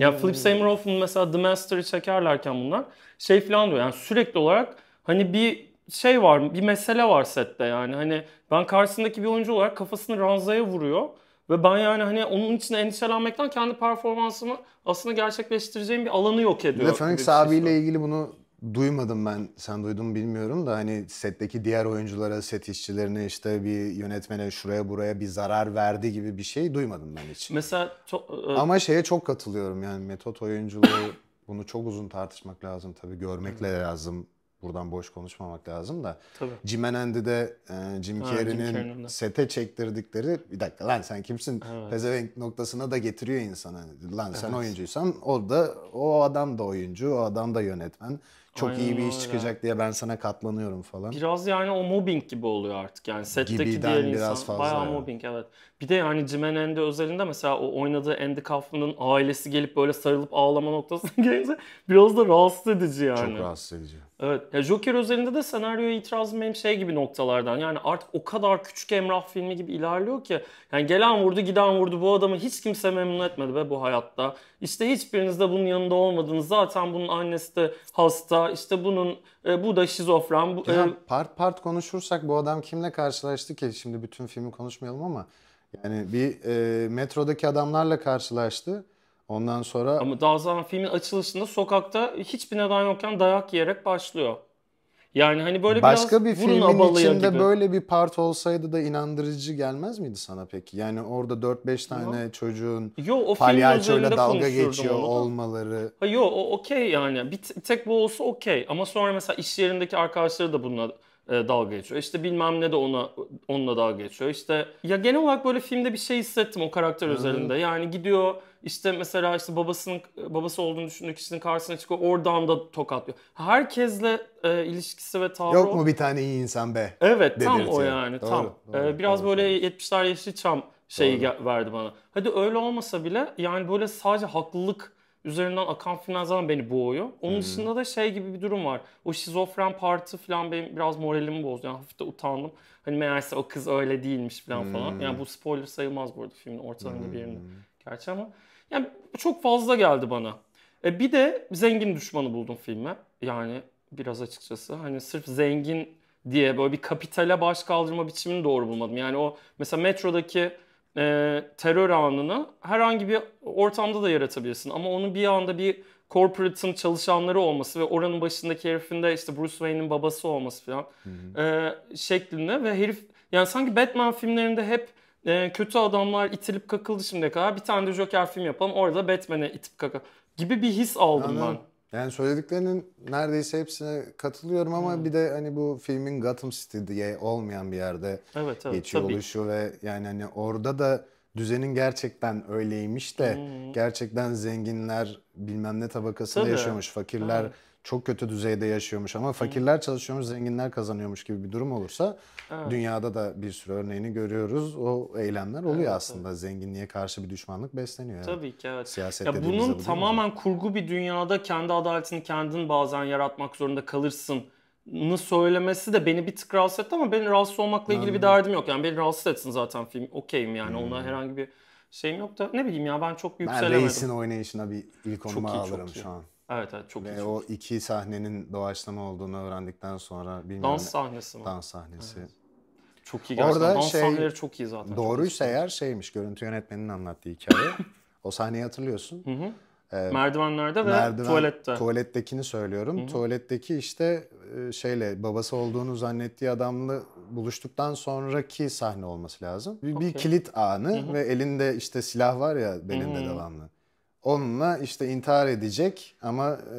ya Philip hmm. Seymour Hoffman mesela The Master'ı çekerlerken bunlar şey falan diyor. Yani sürekli olarak hani bir şey var, bir mesele var sette yani. Hani ben karşısındaki bir oyuncu olarak kafasını ranzaya vuruyor. Ve ben yani hani onun için endişelenmekten kendi performansımı aslında gerçekleştireceğim bir alanı yok ediyor. Bir de şey abiyle ilgili bunu duymadım ben. Sen duydun mu bilmiyorum da hani setteki diğer oyunculara, set işçilerine işte bir yönetmene şuraya buraya bir zarar verdi gibi bir şey duymadım ben hiç. Mesela to- e, ama şeye çok katılıyorum yani metot oyunculuğu bunu çok uzun tartışmak lazım tabii görmekle lazım. Buradan boş konuşmamak lazım da. Tabii. Jim and Andy'de e, Jim Carrey'nin sete çektirdikleri bir dakika lan sen kimsin evet. pezevenk noktasına da getiriyor insanı. Lan sen evet. oyuncuysan o da o adam da oyuncu, o adam da yönetmen çok Aynen iyi bir iş öyle. çıkacak diye ben sana katlanıyorum falan. Biraz yani o mobbing gibi oluyor artık yani setteki Gibiden diğer insan biraz fazla bayağı yani. mobbing evet. Bir de yani Jimen Ende özelinde mesela o oynadığı Andy Kaufman'ın ailesi gelip böyle sarılıp ağlama noktasına gelince biraz da rahatsız edici yani. Çok rahatsız edici. Evet. Ya Joker özelinde de senaryoya itirazım benim şey gibi noktalardan. Yani artık o kadar küçük Emrah filmi gibi ilerliyor ki. Yani gelen vurdu giden vurdu bu adamı hiç kimse memnun etmedi be bu hayatta. İşte hiçbiriniz de bunun yanında olmadınız. Zaten bunun annesi de hasta hasta, işte bunun e, bu da şizofren. Bu, ya, e, part part konuşursak bu adam kimle karşılaştı ki? Şimdi bütün filmi konuşmayalım ama yani bir e, metrodaki adamlarla karşılaştı. Ondan sonra... Ama daha zaten filmin açılışında sokakta hiçbir neden yokken dayak yiyerek başlıyor. Yani hani böyle Başka biraz bir filmin içinde gibi. böyle bir part olsaydı da inandırıcı gelmez miydi sana peki? Yani orada 4-5 tane Yok. çocuğun yo, o palyaçoyla dalga geçiyor onu. olmaları. Ha o okey yani. Bir, bir tek bu olsa okey ama sonra mesela iş yerindeki arkadaşları da bununla e, dalga geçiyor. İşte bilmem ne de ona onunla dalga geçiyor. İşte ya genel olarak böyle filmde bir şey hissettim o karakter hmm. üzerinde. Yani gidiyor işte mesela işte babasının babası olduğunu düşündüğü kişinin karşısına çıkıyor. Oradan da tokatlıyor. Herkesle e, ilişkisi ve tavrı Yok mu bir tane iyi insan be? Evet tam o yani doğru, tam. Doğru, ee, biraz doğru, böyle doğru. 70'ler çam şeyi doğru. verdi bana. Hadi öyle olmasa bile yani böyle sadece haklılık üzerinden akan finansal beni boğuyor. Onun hmm. dışında da şey gibi bir durum var. O şizofren parti falan benim biraz moralimi bozdu. Yani hafif de utandım. Hani meğerse o kız öyle değilmiş falan hmm. falan. Yani bu spoiler sayılmaz bu arada filmin ortalarında hmm. bir yerinde. Gerçi ama yani çok fazla geldi bana. E bir de zengin düşmanı buldum filme. Yani biraz açıkçası hani sırf zengin diye böyle bir kapitale baş kaldırma biçimini doğru bulmadım. Yani o mesela metrodaki e, terör anını herhangi bir ortamda da yaratabilirsin. Ama onun bir anda bir corporate'ın çalışanları olması ve oranın başındaki herifin de işte Bruce Wayne'in babası olması falan E, şeklinde ve herif yani sanki Batman filmlerinde hep e, kötü adamlar itilip kakıldı şimdiye kadar bir tane de Joker film yapalım orada Batman'e itip kakıl gibi bir his aldım Anladım. ben. Yani söylediklerinin neredeyse hepsine katılıyorum ama hmm. bir de hani bu filmin Gotham City diye olmayan bir yerde evet, evet, geçiyor tabii. oluşu ve yani hani orada da düzenin gerçekten öyleymiş de hmm. gerçekten zenginler bilmem ne tabakasında tabii. yaşıyormuş, fakirler evet çok kötü düzeyde yaşıyormuş ama fakirler çalışıyormuş, zenginler kazanıyormuş gibi bir durum olursa evet. dünyada da bir sürü örneğini görüyoruz. O eylemler oluyor evet, aslında. Evet. Zenginliğe karşı bir düşmanlık besleniyor. Yani. Tabii ki evet. Siyaset ya bunun bu tamamen mi? kurgu bir dünyada kendi adaletini kendin bazen yaratmak zorunda kalırsın nı söylemesi de beni bir tık rahatsız etti ama benim rahatsız olmakla ilgili Anladım. bir derdim yok. Yani beni rahatsız etsin zaten film. Okeyim yani. Hmm. Ona herhangi bir şeyim yok da ne bileyim ya ben çok yükselemedim. Ben Reis'in oynayışına bir ilk onuma alırım iyi. şu an. Evet evet çok Ve iyi. Ve o çok iki sahnenin doğaçlama olduğunu öğrendikten sonra bilmiyorum. Dans hani sahnesi mi? Dans sahnesi. Evet. Çok iyi gerçekten. Orada dans şey, sahneleri çok iyi zaten. Doğruysa eğer şeymiş görüntü yönetmeninin anlattığı hikaye. o sahneyi hatırlıyorsun. Hı hı. Ee, Merdivenlerde ve merdiven, tuvalette. Tuvalettekini söylüyorum. Hı-hı. Tuvaletteki işte e, şeyle babası olduğunu zannettiği adamla buluştuktan sonraki sahne olması lazım. Bir, okay. bir kilit anı Hı-hı. ve elinde işte silah var ya belinde Hı-hı. devamlı. Onunla işte intihar edecek ama e,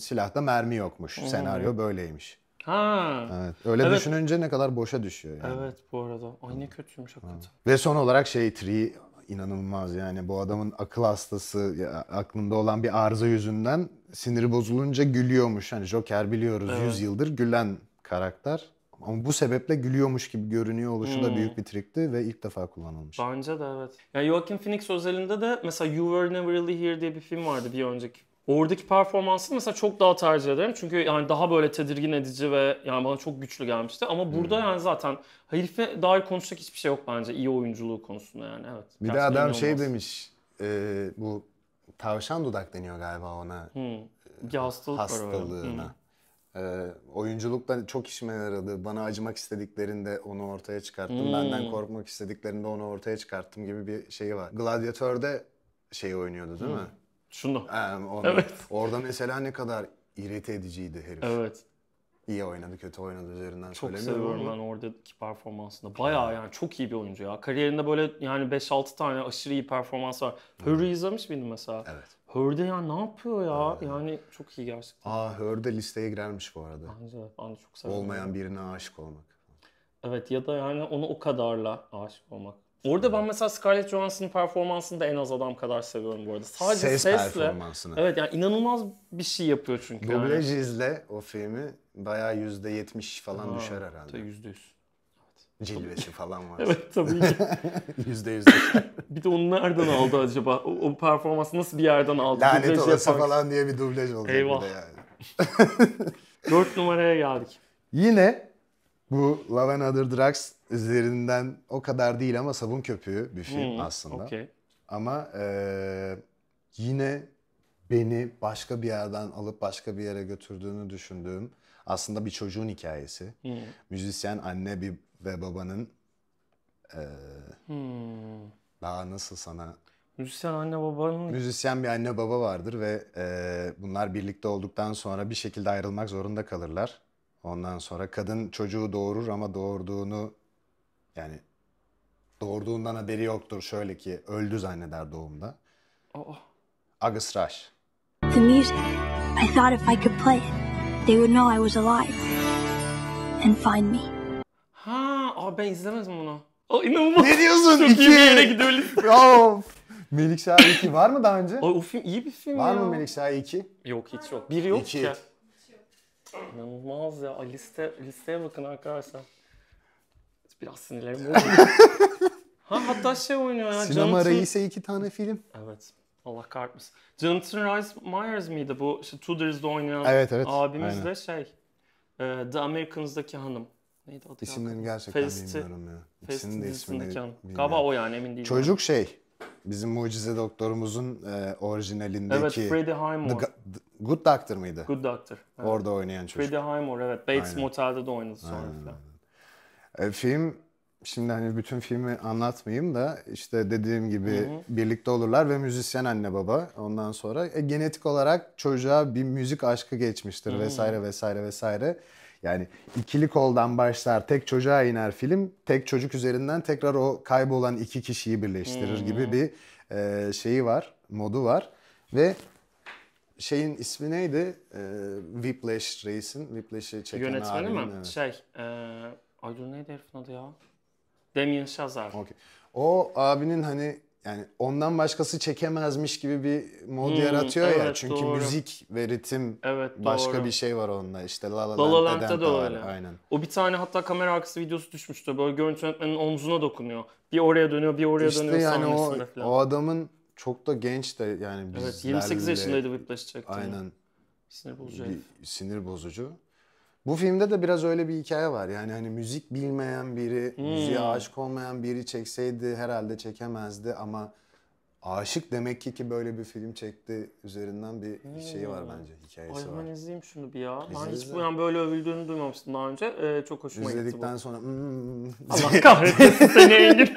silahta mermi yokmuş. Hmm. Senaryo böyleymiş. Ha. Evet. Öyle evet. düşününce ne kadar boşa düşüyor yani. Evet bu arada. Ay ne kötüymüş hakikaten. Ve son olarak şey Tree inanılmaz yani bu adamın akıl hastası ya, aklında olan bir arıza yüzünden siniri bozulunca gülüyormuş. Hani Joker biliyoruz evet. 100 yıldır gülen karakter. Ama bu sebeple gülüyormuş gibi görünüyor oluşu da hmm. büyük bir trikti ve ilk defa kullanılmış. Bence de evet. Yani Joaquin Phoenix özelinde de mesela You Were Never Really Here diye bir film vardı bir önceki. Oradaki performansını mesela çok daha tercih ederim. Çünkü yani daha böyle tedirgin edici ve yani bana çok güçlü gelmişti. Ama hmm. burada yani zaten herife dair konuşacak hiçbir şey yok bence iyi oyunculuğu konusunda yani evet. Bir de adam inanılmaz. şey demiş e, bu tavşan dudak deniyor galiba ona. Hmm. Bir hastalık var öyle. hastalığına. Hmm. Ee, oyunculukta çok işime yaradı. Bana acımak istediklerinde onu ortaya çıkarttım. Hmm. Benden korkmak istediklerinde onu ortaya çıkarttım gibi bir şey var. Gladyatör'de şeyi oynuyordu değil hmm. mi? Şunu. Ee, onu. Evet. Orada mesela ne kadar irite ediciydi herif. Evet. İyi oynadı, kötü oynadı üzerinden Çok seviyorum ben oradaki performansını. Bayağı yani çok iyi bir oyuncu ya. Kariyerinde böyle yani 5-6 tane aşırı iyi performans var. Hurry izlemiş miydin mesela? Evet. Hörde ya ne yapıyor ya? Evet. Yani çok iyi gerçekten. Aa Hörde listeye girermiş bu arada. Bence de. Ben de çok seviyorum. Olmayan birine aşık olmak. Evet ya da yani onu o kadarla aşık olmak. Orada ben mesela Scarlett Johansson'ın performansını da en az adam kadar seviyorum bu arada. Sadece Ses sesle. performansını. Evet yani inanılmaz bir şey yapıyor çünkü. Dublaj yani. izle o filmi bayağı %70 falan ha, düşer herhalde. %100. Cilvesi falan var. evet tabii ki. Yüzde yüz bir de onu nereden aldı acaba? O, o performansı nasıl bir yerden aldı? Lanet dublaj olası yaparız. falan diye bir dublaj oldu. Eyvah. Bir de yani. Dört numaraya geldik. Yine bu Love and Other Drugs üzerinden o kadar değil ama sabun köpüğü bir film hmm, aslında. Okay. Ama e, yine beni başka bir yerden alıp başka bir yere götürdüğünü düşündüğüm aslında bir çocuğun hikayesi. Hmm. Müzisyen anne bir ve babanın e, hmm. daha nasıl sana Müzisyen anne babanın... Müzisyen bir anne baba vardır ve e, bunlar birlikte olduktan sonra bir şekilde ayrılmak zorunda kalırlar. Ondan sonra kadın çocuğu doğurur ama doğurduğunu yani doğurduğundan haberi yoktur. Şöyle ki öldü zanneder doğumda. Oh. August Rush. The music. I thought if I could play it, they would know I was alive and find me. Aa ben izlemez mi bunu? Aa inanılmaz. Ne diyorsun? Çok iki. iyi bir yere gidiyor Of. Melik Şahin 2 var mı daha önce? Ay o film iyi bir film Var ya. mı Melik Şahin 2? Yok hiç yok. Bir yok İki. ki. İnanılmaz ya. Ay, Liste, listeye bakın arkadaşlar. Biraz sinirlerim bozuldu. ha hatta şey oynuyor ya. Sinema Jonathan- Reis'e iki tane film. Evet. Allah kahretmesin. Jonathan Rhys Myers miydi bu? İşte Tudors'da oynayan Evet, evet. abimiz Aynen. de şey. E, The Americans'daki hanım. Neydi adı İsimlerini gerçekten Festi, bilmiyorum ya. İkisinin de ismini Galiba o yani emin değilim. Çocuk şey. Bizim Mucize Doktorumuzun e, orijinalindeki... Evet, Freddie Highmore. The, the Good Doctor mıydı? Good Doctor. Evet. Orada oynayan çocuk. Freddie Highmore evet. Bates Aynen. Motel'de de oynadı sonra falan. E, film şimdi hani bütün filmi anlatmayayım da işte dediğim gibi Hı-hı. birlikte olurlar ve müzisyen anne baba ondan sonra e, genetik olarak çocuğa bir müzik aşkı geçmiştir Hı-hı. vesaire vesaire vesaire. Yani ikili koldan başlar, tek çocuğa iner film, tek çocuk üzerinden tekrar o kaybolan iki kişiyi birleştirir hmm. gibi bir e, şeyi var, modu var. Ve şeyin ismi neydi? E, Whiplash Reis'in, Whiplash'i çeken Yönetmeni mi? Evet. Şey, e, Aydın neydi herifin adı ya? Damien Chazelle. Okay. O abinin hani yani ondan başkası çekemezmiş gibi bir mod hmm, yaratıyor evet, ya. Çünkü doğru. müzik ve ritim evet, başka doğru. bir şey var onda işte La La, La, La Land'de de öyle. Aynen. O bir tane hatta kamera arkası videosu düşmüştü. Böyle görüntü yönetmenin omzuna dokunuyor. Bir oraya dönüyor, bir oraya işte dönüyor yani o, o adamın çok da genç de yani bizlerle... Evet 28 yaşındaydı Whiplash'ı çekti. Aynen. Sinir bozucu. Bir, sinir bozucu. Bu filmde de biraz öyle bir hikaye var. Yani hani müzik bilmeyen biri, hmm. müziğe aşık olmayan biri çekseydi herhalde çekemezdi ama aşık demek ki ki böyle bir film çekti üzerinden bir şey hmm. şeyi var bence hikayesi Ay, var. Ay ben izleyeyim şunu bir ya. Biz ben izle. hiç bu yani böyle övüldüğünü duymamıştım daha önce. Ee, çok hoşuma gitti bu. İzledikten sonra hmm. Allah kahretsin seni Engin.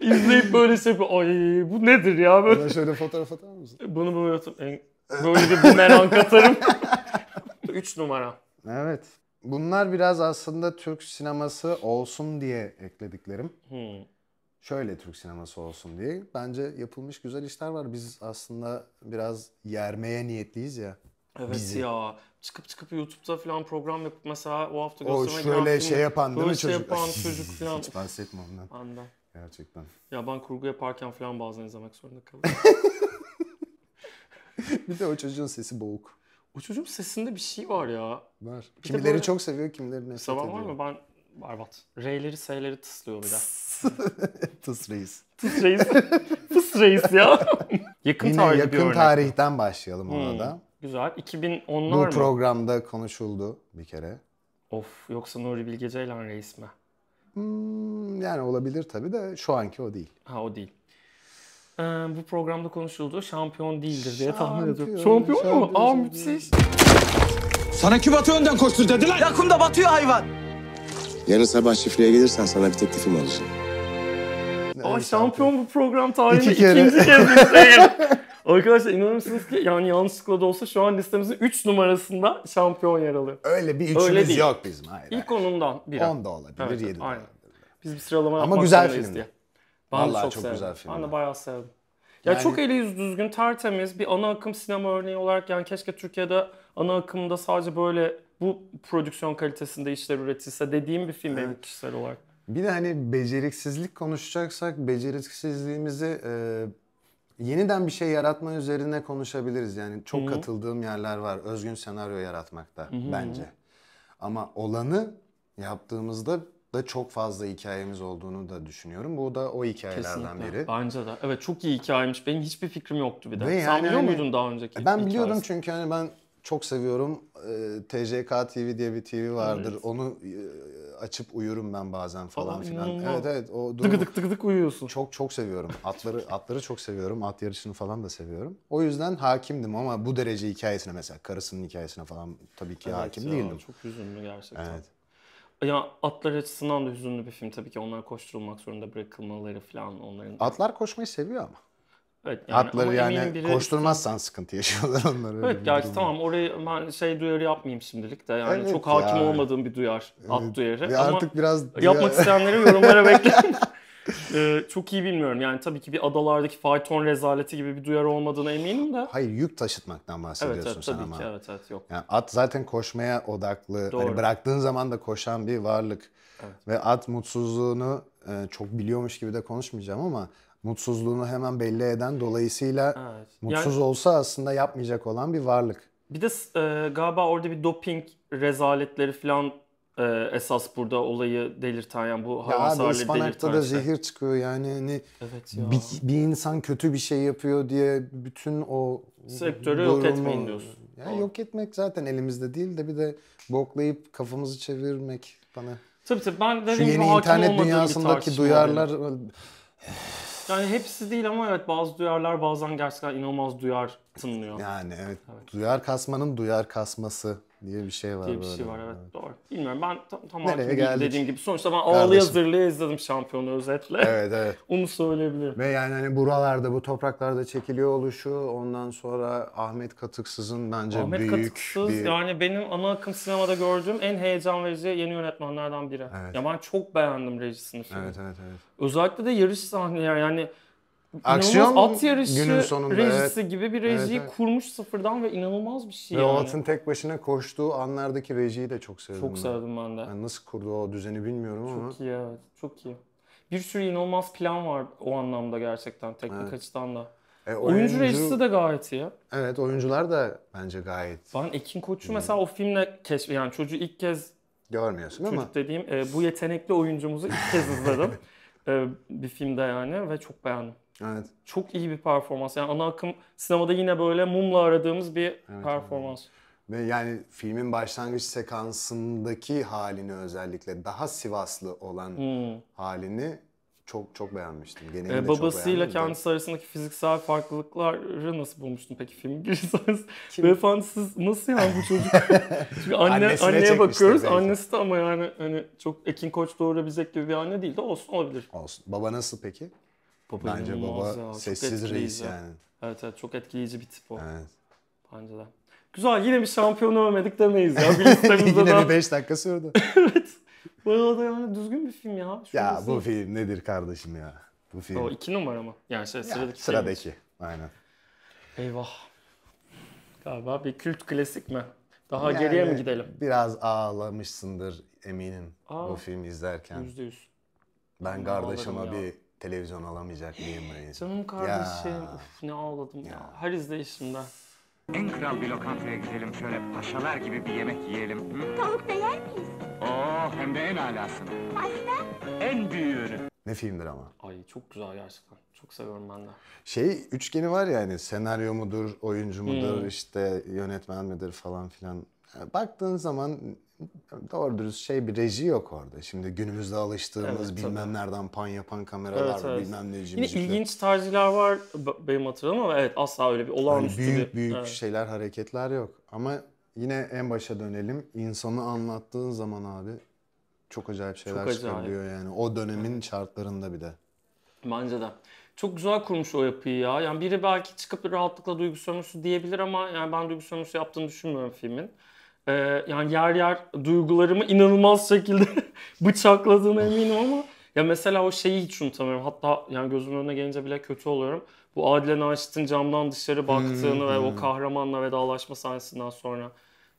İzleyip böyle şey Ay bu nedir ya? Böyle... Bana şöyle fotoğraf atar mısın? Bunu böyle, böyle bir bumerang atarım. Üç numara. Evet. Bunlar biraz aslında Türk sineması olsun diye eklediklerim. Hmm. Şöyle Türk sineması olsun diye. Bence yapılmış güzel işler var. Biz aslında biraz yermeye niyetliyiz ya. Evet bizi. ya. Çıkıp çıkıp YouTube'da falan program yapıp mesela o hafta göstermek O şöyle şey yapan değil mi şey çocuk? yapan çocuk falan. Hiç bahsetme ondan. Andan. Gerçekten. Ya ben kurgu yaparken falan bazen izlemek zorunda kalıyorum. bir de o çocuğun sesi boğuk. O çocuğun sesinde bir şey var ya. Var. Bir kimileri böyle... çok seviyor, kimileri nefret Sabah ediyor. Sabah var mı? Ben Berbat. R'leri S'leri tıslıyor bir de. Tıs reis. Tıs reis. Fıs reis ya. yakın Yine tarih yakın tarihten örnek. başlayalım ona hmm, da. Güzel. 2010'lar Bu mı? Bu programda konuşuldu bir kere. Of yoksa Nuri Bilge Ceylan reis mi? Hmm, yani olabilir tabii de şu anki o değil. Ha o değil e, bu programda konuşuldu. Şampiyon değildir diye tahmin ediyorum. Şampiyon, mu? Aa müthiş. Sana kim batı önden koştur dediler. lan. Yakunda batıyor hayvan. Yarın sabah şifreye gelirsen sana bir teklifim olacak. Aa şampiyon bu program tarihinde İki kere. ikinci kez Arkadaşlar inanır mısınız ki yani yanlışlıkla da olsa şu an listemizin 3 numarasında şampiyon yer alıyor. Öyle bir Öyle üçümüz değil. yok bizim. Hayır. İlk onundan biri. 10 da olabilir, Evet, 7 de olabilir. Biz bir sıralama Ama yapmak güzel zorundayız filmdi. diye. Ben Vallahi çok, çok sevdim. güzel film. Ben de bayağı sevdim. Ya yani... çok eli yüz düzgün, tertemiz bir ana akım sinema örneği olarak yani keşke Türkiye'de ana akımda sadece böyle bu prodüksiyon kalitesinde işler üretilse dediğim bir film evet. benim kişisel olarak. Bir de hani beceriksizlik konuşacaksak beceriksizliğimizi e, yeniden bir şey yaratma üzerine konuşabiliriz. Yani çok Hı-hı. katıldığım yerler var özgün senaryo yaratmakta Hı-hı. bence. Ama olanı yaptığımızda da çok fazla hikayemiz olduğunu da düşünüyorum. Bu da o hikayelerden Kesinlikle. biri. Bence de. Evet çok iyi hikayemiş. Benim hiçbir fikrim yoktu bir de. yani Sen biliyor hani muydun daha önceki e, Ben biliyordum çünkü hani ben çok seviyorum. E, TCK TV diye bir TV vardır. Evet. Onu e, açıp uyurum ben bazen falan filan. Evet evet. O durumu... Tıkıdık tıkıdık uyuyorsun. Çok çok seviyorum. Atları atları çok seviyorum. At yarışını falan da seviyorum. O yüzden hakimdim ama bu derece hikayesine mesela karısının hikayesine falan tabii ki evet hakim ya, değildim. Çok üzüldüm gerçekten. Evet. Ya atlar açısından da hüzünlü bir film tabii ki. Onlar koşturulmak zorunda bırakılmaları falan onların. Atlar koşmayı seviyor ama. Evet, yani Atları yani biri... koşturmazsan sıkıntı yaşıyorlar onları. Evet gerçi tamam orayı ben şey duyarı yapmayayım şimdilik de yani evet çok hakim yani. olmadığım bir duyar at duyarı. Ve ama artık biraz duyar... yapmak isteyenlerin yorumlara bekleyin ee, çok iyi bilmiyorum. Yani tabii ki bir adalardaki fayton rezaleti gibi bir duyar olmadığına eminim de. Hayır yük taşıtmaktan bahsediyorsun evet, evet, sen tabii ama. Ki, evet evet yok. Yani at zaten koşmaya odaklı. Hani Doğru. Hani bıraktığın zaman da koşan bir varlık. Evet. Ve at mutsuzluğunu e, çok biliyormuş gibi de konuşmayacağım ama mutsuzluğunu hemen belli eden dolayısıyla evet. mutsuz yani, olsa aslında yapmayacak olan bir varlık. Bir de e, galiba orada bir doping rezaletleri falan e, esas burada olayı delirten yani bu hayvansarlığı delirten. Ya abi ıspanakta da şey. zehir çıkıyor yani hani evet ya. bir, bir insan kötü bir şey yapıyor diye bütün o sektörü durumu, yok etmeyin diyorsun. Ya o. yok etmek zaten elimizde değil de bir de boklayıp kafamızı çevirmek bana. Tabii tabii ben de Şu yeni internet dünyasındaki duyarlar benim. Yani hepsi değil ama evet bazı duyarlar bazen gerçekten inanılmaz duyar tınlıyor. Yani evet, evet. duyar kasmanın duyar kasması diye bir şey var diye bir şey böyle. şey var evet, evet. doğru. Bilmiyorum ben tam, tam dediğim gibi. Sonuçta ben ağlıya zırlıya izledim şampiyonu özetle. Evet evet. Onu söyleyebilirim. Ve yani hani buralarda bu topraklarda çekiliyor oluşu ondan sonra Ahmet Katıksız'ın bence Ahmet büyük Katıksız, bir... yani benim ana akım sinemada gördüğüm en heyecan verici yeni yönetmenlerden biri. Evet. Ya ben çok beğendim rejisini. Evet evet evet. Özellikle de yarış sahneleri yani Aksiyon at yarışı günün sonunda, rejisi evet. gibi bir rejiyi evet, evet. kurmuş sıfırdan ve inanılmaz bir şey. Ve yani. tek başına koştuğu anlardaki rejiyi de çok sevdim. Çok ben. sevdim ben de. Yani nasıl kurdu o düzeni bilmiyorum çok ama. Çok iyi evet. Çok iyi. Bir sürü inanılmaz plan var o anlamda gerçekten teknik evet. açıdan da. E, oyuncu, oyuncu rejisi de gayet iyi. Evet oyuncular da bence gayet. Ben Ekin Koç'u mesela o filmle keşf yani çocuğu ilk kez görmüyorsun çocuk ama. Çocuk dediğim e, bu yetenekli oyuncumuzu ilk kez izledim. e, bir filmde yani ve çok beğendim. Evet. Çok iyi bir performans. Yani ana akım sinemada yine böyle mumla aradığımız bir evet, performans. Evet. Ve yani filmin başlangıç sekansındaki halini özellikle daha Sivaslı olan hmm. halini çok çok beğenmiştim. ee, babasıyla çok kendisi de. arasındaki fiziksel farklılıkları nasıl bulmuştun peki filmi? Bilirseniz beyefendisiz nasıl yani bu çocuk? Çünkü anne, anneye bakıyoruz. Belki. Annesi de ama yani hani çok Ekin Koç doğurabilecek gibi bir anne değil de olsun olabilir. Olsun. Baba nasıl peki? Baba Bence baba ya. sessiz reis yani. Evet evet çok etkileyici bir tip o. Evet. Bence de. Güzel yine bir şampiyon övmedik demeyiz ya. Yine daha- bir 5 dakika sürdü. evet. Bu arada yani düzgün bir film ya. Şunu ya bu izleyin. film nedir kardeşim ya? Bu film. O iki numara mı? Yani şey, Ya, sıradaki. film. Aynen. Eyvah. Galiba bir kült klasik mi? Daha Yani geriye mi gidelim? Biraz ağlamışsındır eminim Aa. bu film izlerken. Yüzde yüz. Ben kardeşime ağlarım ya. bir televizyon alamayacak mıyım ben Canım kardeşim. Ya. Uf, ne ağladım ya. ya. Her izleyişimde. En kral bir lokantaya gidelim şöyle paşalar gibi bir yemek yiyelim. Hı? Tavuk da yer miyiz? Oo oh, hem de en alasını. Pasta? En büyüğünü. Ne filmdir ama. Ay çok güzel gerçekten. Çok seviyorum ben de. Şey üçgeni var ya hani senaryo mudur, oyuncu mudur, hmm. işte yönetmen midir falan filan baktığın zaman doğru dürüst şey bir reji yok orada. Şimdi günümüzde alıştığımız evet, bilmem tabii. nereden pan yapan kameralar, evet, evet. bilmem ne Yine ilginç tarzlar var benim hatırladığım ama evet asla öyle bir olağanüstü yani büyük, bir... Büyük evet. şeyler, hareketler yok. Ama yine en başa dönelim. İnsanı anlattığın zaman abi çok acayip şeyler çok acayip. yani. O dönemin şartlarında bir de. Bence de. Çok güzel kurmuş o yapıyı ya. Yani biri belki çıkıp rahatlıkla duygu sömürüsü diyebilir ama yani ben duygu sömürüsü yaptığını düşünmüyorum filmin e, yani yer yer duygularımı inanılmaz şekilde bıçakladığına eminim ama ya mesela o şeyi hiç unutamıyorum. Hatta yani gözümün önüne gelince bile kötü oluyorum. Bu Adile Naşit'in camdan dışarı baktığını hmm, ve hmm. o kahramanla vedalaşma sahnesinden sonra.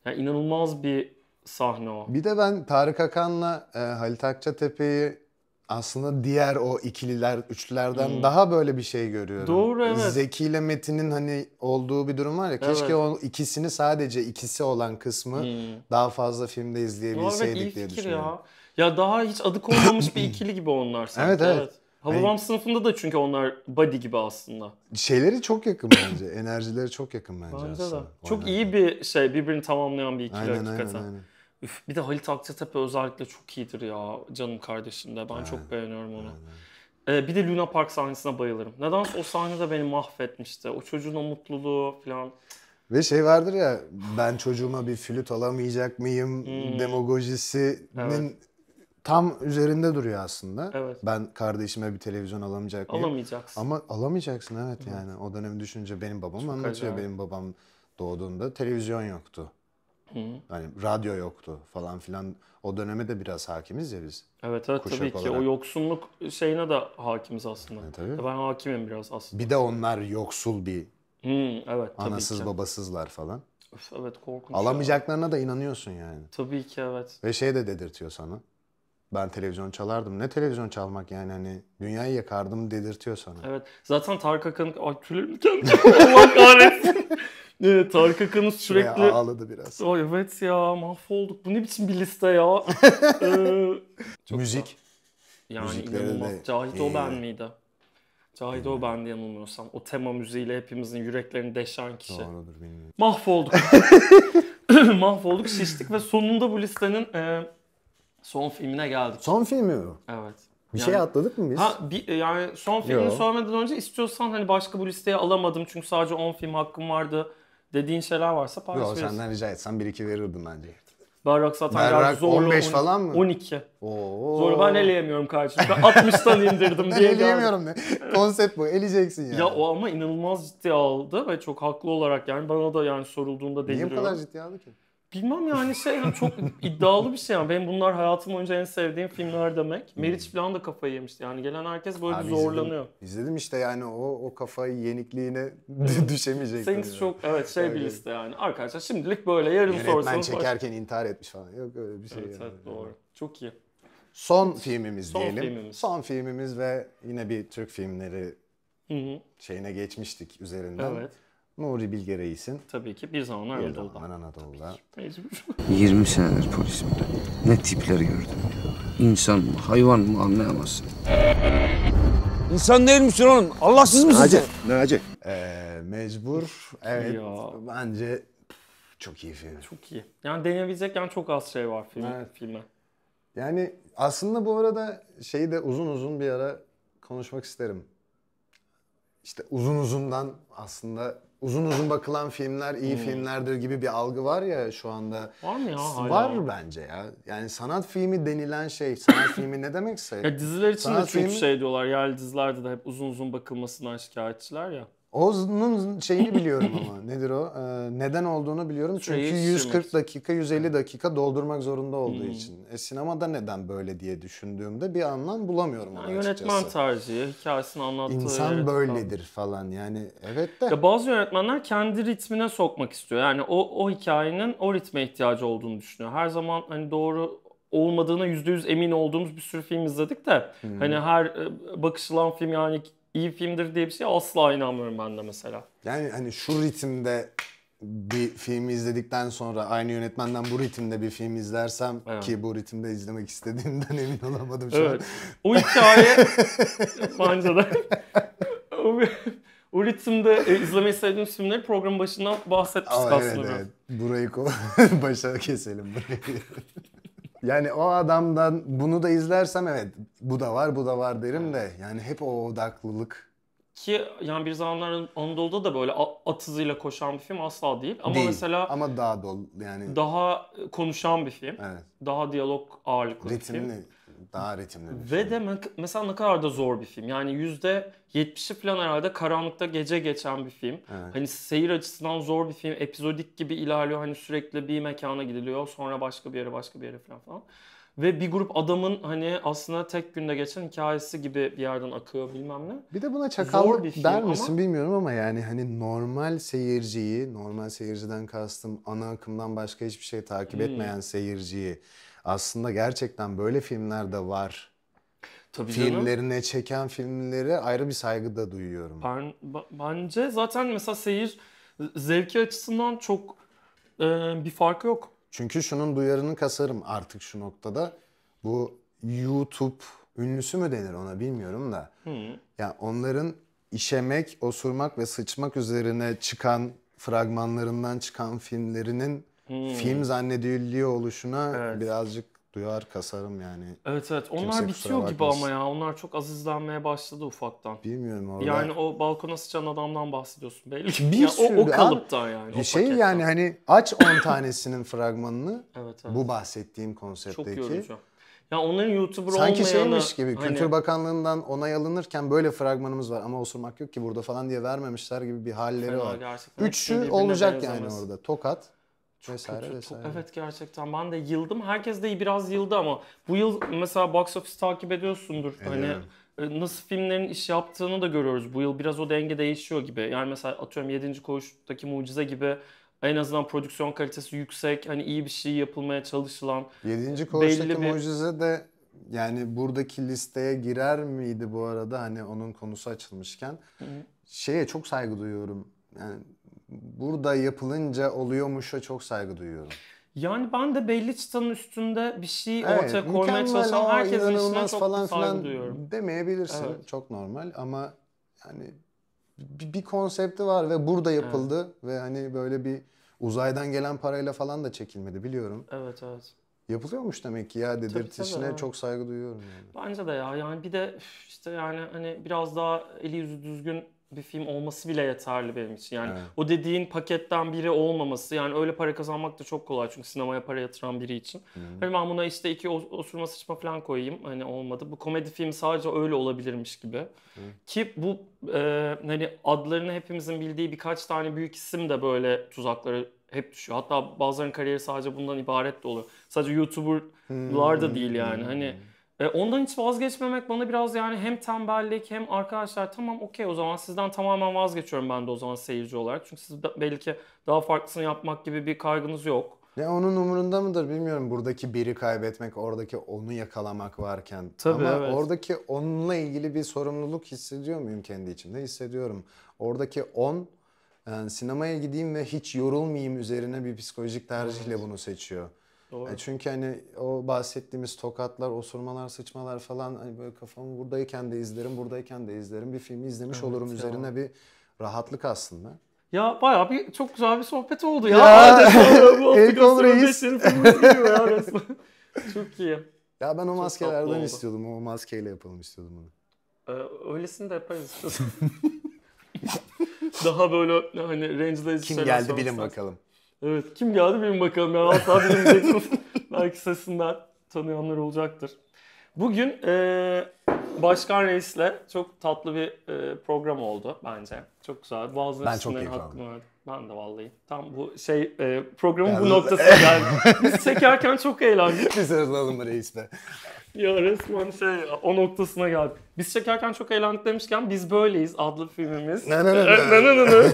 Yani inanılmaz bir sahne o. Bir de ben Tarık Akan'la e, Halit Akçatepe'yi aslında diğer o ikililer, üçlülerden hmm. daha böyle bir şey görüyorum. Doğru evet. Zeki ile Metin'in hani olduğu bir durum var ya. Keşke evet. o ikisini sadece ikisi olan kısmı hmm. daha fazla filmde izleyebilseydik Doğru, evet, diye düşünüyorum. Ya. ya daha hiç adı konmamış bir ikili gibi onlar sanki. Evet evet. evet. Hababam yani, sınıfında da çünkü onlar body gibi aslında. Şeyleri çok yakın bence. enerjileri çok yakın bence, bence aslında. De. Çok iyi bir şey birbirini tamamlayan bir ikili aynen, hakikaten. Aynen, aynen. Üf, bir de Halit Akçatepe özellikle çok iyidir ya canım kardeşim de. Ben Aynen. çok beğeniyorum onu. Ee, bir de Luna Park sahnesine bayılırım. Nedense o sahne de beni mahvetmişti. O çocuğun o mutluluğu falan. Ve şey vardır ya ben çocuğuma bir flüt alamayacak mıyım hmm. demagojisinin evet. tam üzerinde duruyor aslında. Evet. Ben kardeşime bir televizyon alamayacak mıyım? Alamayacaksın. Ama alamayacaksın evet hmm. yani. O dönemi düşünce benim babam çok anlatıyor. Acayip. Benim babam doğduğunda televizyon yoktu. Hı. Hani radyo yoktu falan filan. O döneme de biraz hakimiz ya biz. Evet evet tabii olarak. ki o yoksunluk şeyine de hakimiz aslında. Yani, e, tabii. E, ben hakimim biraz aslında. Bir de onlar yoksul bir Hı, evet, tabii anasız ki. babasızlar falan. Öf, evet korkunç. Alamayacaklarına ya. da inanıyorsun yani. Tabii ki evet. Ve şey de dedirtiyor sana ben televizyon çalardım. Ne televizyon çalmak yani hani dünyayı yakardım dedirtiyor sana. Evet. Zaten Tarık Akın akülü Allah kahretsin. Evet, Tarık Akın'ın şey, sürekli... Şuraya ağladı biraz. Ay evet ya mahvolduk. Bu ne biçim bir liste ya. ee, Müzik. Da... Yani inanılmaz. De... Cahit Oben miydi? Cahit hmm. Oben diye yanılmıyorsam. O tema müziğiyle hepimizin yüreklerini deşen kişi. Doğrudur bilmiyorum. Mahvolduk. mahvolduk, şiştik ve sonunda bu listenin... E Son filmine geldik. Son filmi mi bu? Evet. Bir şey yani, şey atladık mı biz? Ha, bir, e, yani son filmi Yo. söylemeden önce istiyorsan hani başka bu listeye alamadım çünkü sadece 10 film hakkım vardı dediğin şeyler varsa paylaşabilirsin. Yok senden rica etsem 1-2 verirdim bence. Berrak zaten Berrak zorlu. 15 on, falan mı? 12. Oo. Zorlu ben eleyemiyorum kardeşim. 60'tan indirdim diye. eleyemiyorum ne? Konsept bu. Eleyeceksin yani. Ya o ama inanılmaz ciddi aldı ve çok haklı olarak yani bana da yani sorulduğunda deliriyor. Niye bu kadar ciddi aldı ki? Bilmem yani şey yani çok iddialı bir şey yani. Benim bunlar hayatım boyunca en sevdiğim filmler demek. Hmm. Meriç falan da kafayı yemişti. Yani gelen herkes böyle Abi zorlanıyor. Izledim, izledim işte yani o o kafayı yenikliğine hmm. düşemeyecek. Senin çok evet şey bir liste yani. Arkadaşlar şimdilik böyle yarın Yönetmen sorsanız. Yönetmen çekerken baş... intihar etmiş falan. Yok öyle bir şey. Evet, yani. evet doğru. Çok iyi. Son filmimiz Son diyelim. Filmimiz. Son filmimiz ve yine bir Türk filmleri Hı-hı. şeyine geçmiştik üzerinden. Evet. Nuri Bilge Reis'in. Tabii ki bir zamanlar bir Anadolu'da. Zaman Anadolu'da. 20 senedir polisimde. Ne tipler gördüm ya. İnsan mı hayvan mı anlayamazsın. İnsan değil misin oğlum? Allahsız mısın Naci, sen? Naci. Ee, mecbur. Evet. Ya. Bence çok iyi film. Çok iyi. Yani deneyebilecek yani çok az şey var film, evet. filme. Yani aslında bu arada şeyi de uzun uzun bir ara konuşmak isterim. İşte uzun uzundan aslında uzun uzun bakılan filmler iyi hmm. filmlerdir gibi bir algı var ya şu anda. Var mı ya? Hala. Var bence ya. Yani sanat filmi denilen şey, sanat filmi ne demekse. Ya diziler için sanat de çünkü filmi... şey diyorlar. Yerli dizilerde de hep uzun uzun bakılmasından şikayetçiler ya. Oğuz'un şeyini biliyorum ama nedir o? Ee, neden olduğunu biliyorum. Çünkü 140 dakika, 150 dakika doldurmak zorunda olduğu Hmm. için. E, sinemada neden böyle diye düşündüğümde bir anlam bulamıyorum Yani yönetmen açıkçası. tercihi, hikayesini anlattığı İnsan böyledir falan. Yani evet de. Ya bazı yönetmenler kendi ritmine sokmak istiyor. Yani o o hikayenin o ritme ihtiyacı olduğunu düşünüyor. Her zaman hani doğru olmadığına %100 emin olduğumuz bir sürü film izledik de hani her e, bakışılan film yani iyi filmdir diye bir şey asla inanmıyorum ben de mesela. Yani hani şu ritimde bir filmi izledikten sonra aynı yönetmenden bu ritimde bir film izlersem evet. ki bu ritimde izlemek istediğimden emin olamadım şu evet. an. O hikaye bence de o ritimde e, izlemeyi sevdiğim filmleri program başından bahsetmiştik Aa, evet, aslında. Evet. Burayı başa keselim burayı. Yani o adamdan bunu da izlersem evet bu da var bu da var derim de yani hep o odaklılık. Ki yani bir zamanlar Anadolu'da da böyle at hızıyla koşan bir film asla değil. Ama değil. mesela ama daha dol yani daha konuşan bir film. Evet. Daha diyalog ağırlıklı Ritimli. bir film. Daha ritimli bir Ve şey. de mesela ne kadar da zor bir film. Yani %70'i falan herhalde karanlıkta gece geçen bir film. Evet. Hani seyir açısından zor bir film. Epizodik gibi ilerliyor. Hani sürekli bir mekana gidiliyor. Sonra başka bir yere başka bir yere falan falan. Ve bir grup adamın hani aslında tek günde geçen hikayesi gibi bir yerden akıyor bilmem ne. Bir de buna çakal der misin ama... bilmiyorum ama yani hani normal seyirciyi, normal seyirciden kastım ana akımdan başka hiçbir şey takip hmm. etmeyen seyirciyi aslında gerçekten böyle filmler de var. Tabii canım. Filmlerine çeken filmleri ayrı bir saygı da duyuyorum. Ben, bence zaten mesela seyir zevki açısından çok e, bir farkı yok. Çünkü şunun duyarını kasarım artık şu noktada. Bu YouTube ünlüsü mü denir ona bilmiyorum da. Hı. Yani onların işemek, osurmak ve sıçmak üzerine çıkan fragmanlarından çıkan filmlerinin Hmm. Film zannediliyor oluşuna evet. birazcık duyar kasarım yani. Evet evet onlar bitiyor gibi ama ya onlar çok az izlenmeye başladı ufaktan. Bilmiyorum orada. Yani o balkona sıçan adamdan bahsediyorsun belli ki. Bir ya, sürü, o, o kalıptan yani. Bir şey paketten. yani hani aç 10 tanesinin fragmanını evet, evet. bu bahsettiğim konseptteki. Çok yorucu. Ya onların YouTuber Sanki olmayanı... Sanki şeymiş gibi hani... Kültür Bakanlığı'ndan onay alınırken böyle fragmanımız var ama osurmak yok ki burada falan diye vermemişler gibi bir halleri Fena, var. Üçü olacak yani orada. Tokat, çok vesaire kötü, vesaire. Çok, evet gerçekten ben de yıldım. Herkes de biraz yıldı ama bu yıl mesela box office takip ediyorsundur. Evet. Hani e, nasıl filmlerin iş yaptığını da görüyoruz. Bu yıl biraz o denge değişiyor gibi. Yani mesela atıyorum 7. Koğuş'taki Mucize gibi en azından prodüksiyon kalitesi yüksek, hani iyi bir şey yapılmaya çalışılan. 7. Koğuş'taki bir... Mucize de yani buradaki listeye girer miydi bu arada hani onun konusu açılmışken. hı Şeye çok saygı duyuyorum. Yani burada yapılınca oluyormuşa çok saygı duyuyorum. Yani ben de belli çıtanın üstünde bir şey evet, ortaya koymaya çalışan herkesin işine çok falan saygı falan duyuyorum. Demeyebilirsin. Evet. Çok normal ama yani bir, bir konsepti var ve burada yapıldı evet. ve hani böyle bir uzaydan gelen parayla falan da çekilmedi biliyorum. Evet evet. Yapılıyormuş demek ki ya dedirtişine çok saygı duyuyorum yani. Bence de ya yani bir de işte yani hani biraz daha eli yüzü düzgün bir film olması bile yeterli benim için. Yani evet. o dediğin paketten biri olmaması yani öyle para kazanmak da çok kolay çünkü sinemaya para yatıran biri için. Hı. Hani ben buna işte iki osurma sıçma falan koyayım hani olmadı. Bu komedi filmi sadece öyle olabilirmiş gibi. Hı. Ki bu e, hani adlarını hepimizin bildiği birkaç tane büyük isim de böyle tuzaklara hep düşüyor. Hatta bazıların kariyeri sadece bundan ibaret de oluyor. Sadece YouTuber'lar da hmm. değil yani. Hani e, ondan hiç vazgeçmemek bana biraz yani hem tembellik hem arkadaşlar tamam okey o zaman sizden tamamen vazgeçiyorum ben de o zaman seyirci olarak. Çünkü siz da, belki daha farklısını yapmak gibi bir kaygınız yok. Ne onun umurunda mıdır bilmiyorum. Buradaki biri kaybetmek, oradaki onu yakalamak varken. Tabii, Ama evet. oradaki onunla ilgili bir sorumluluk hissediyor muyum kendi içimde? Hissediyorum. Oradaki on yani e, sinemaya gideyim ve hiç yorulmayayım üzerine bir psikolojik tercihle bunu seçiyor. Doğru. E, çünkü hani o bahsettiğimiz tokatlar, osurmalar, sıçmalar falan hani böyle kafamı buradayken de izlerim, buradayken de izlerim. Bir filmi izlemiş evet, olurum ya. üzerine bir rahatlık aslında. Ya baya bir çok güzel bir sohbet oldu ya. ya. bu Erkol Reis. çok iyi. Ya ben o maskelerden istiyordum. O maskeyle yapalım istiyordum bunu. Ee, öylesini de yaparız istiyordum. Daha böyle hani range'da Kim geldi bilin bakalım. Evet kim geldi bilin bakalım yani asla bilmeyecektim. Belki sesinden tanıyanlar olacaktır. Bugün e, Başkan Reis'le çok tatlı bir e, program oldu bence. Çok güzel. Bazı ben çok keyif hakkımı Ben de vallahi. Tam bu şey e, programın Yalnız... bu noktasına geldi. Biz çekerken çok eğlendik. Biz sarılalım reis be. ya resmen şey o noktasına geldi. Biz çekerken çok eğlendik demişken Biz Böyleyiz adlı filmimiz. ne. ne, ne, ne.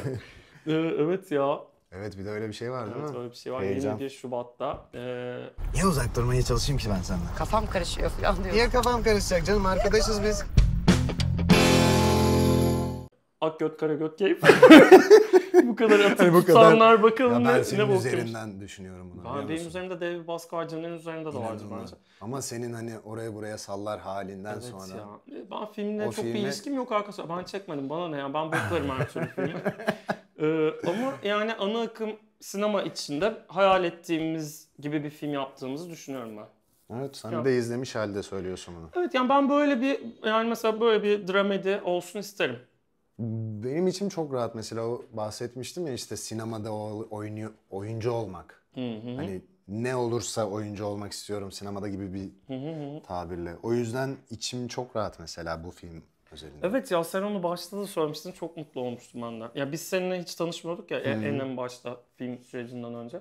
evet ya Evet bir de öyle bir şey var değil Evet mi? öyle bir şey var. Heyecan. 21 Şubat'ta. eee Niye uzak durmaya çalışayım ki ben senden? Kafam karışıyor falan diyor. Niye kafam karışacak canım? Arkadaşız biz ak göt kara göt keyif. bu kadar atıp hani bu tutanlar bakalım ya ben senin ne, ne üzerinden bakıyormuş. düşünüyorum bunu. Ben benim üzerimde dev bir baskı harcamanın üzerinde de vardı bence. Ama senin hani oraya buraya sallar halinden evet sonra. Ya. Ben filmle çok filmi... bir ilişkim yok arkadaşlar. Ben çekmedim. Bana ne ya ben boklarım her türlü filmi. ee, ama yani ana akım sinema içinde hayal ettiğimiz gibi bir film yaptığımızı düşünüyorum ben. Evet, sen de izlemiş halde söylüyorsun bunu. Evet, yani ben böyle bir yani mesela böyle bir dramedi olsun isterim. Benim için çok rahat mesela o bahsetmiştim ya işte sinemada o oyunu, oyuncu olmak. Hı hı. Hani ne olursa oyuncu olmak istiyorum sinemada gibi bir hı hı. tabirle. O yüzden içim çok rahat mesela bu film özelinde. Evet ya sen onu başta da söylemiştin çok mutlu olmuştum ben de. Ya biz seninle hiç tanışmıyorduk ya e, en, en başta film sürecinden önce.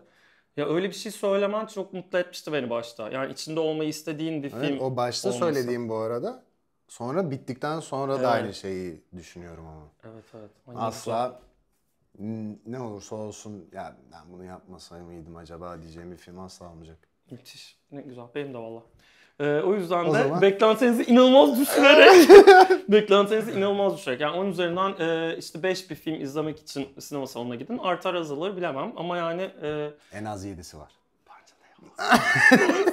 Ya öyle bir şey söylemen çok mutlu etmişti beni başta. Yani içinde olmayı istediğin bir evet, film. O başta olması. söylediğim bu arada sonra bittikten sonra evet. da aynı şeyi düşünüyorum ama. Evet evet. Manyak Asla ne olursa olsun ya ben bunu yapmasaydım mıydım acaba diyeceğim bir film asla olmayacak. Müthiş. Ne güzel. Benim de valla. Ee, o yüzden o de zaman... beklentinizi inanılmaz düşürerek beklentinizi inanılmaz düşürerek yani onun üzerinden e, işte 5 bir film izlemek için sinema salonuna gidin. Artar azalır bilemem ama yani e... en az 7'si var. Bence de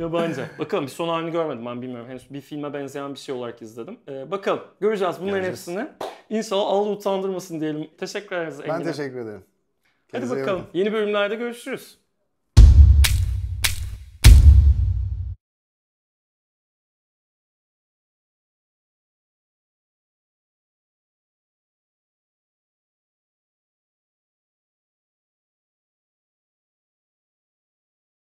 Yabancı. Bakalım bir son halini görmedim ben bilmiyorum. Henüz bir filme benzeyen bir şey olarak izledim. Ee, bakalım göreceğiz bunların Göreceğiz. hepsini. İnşallah Allah utandırmasın diyelim. Teşekkür ederiz Engin'e. Ben teşekkür ederim. Hadi Kendinize iyi bakalım bakın. yeni bölümlerde görüşürüz.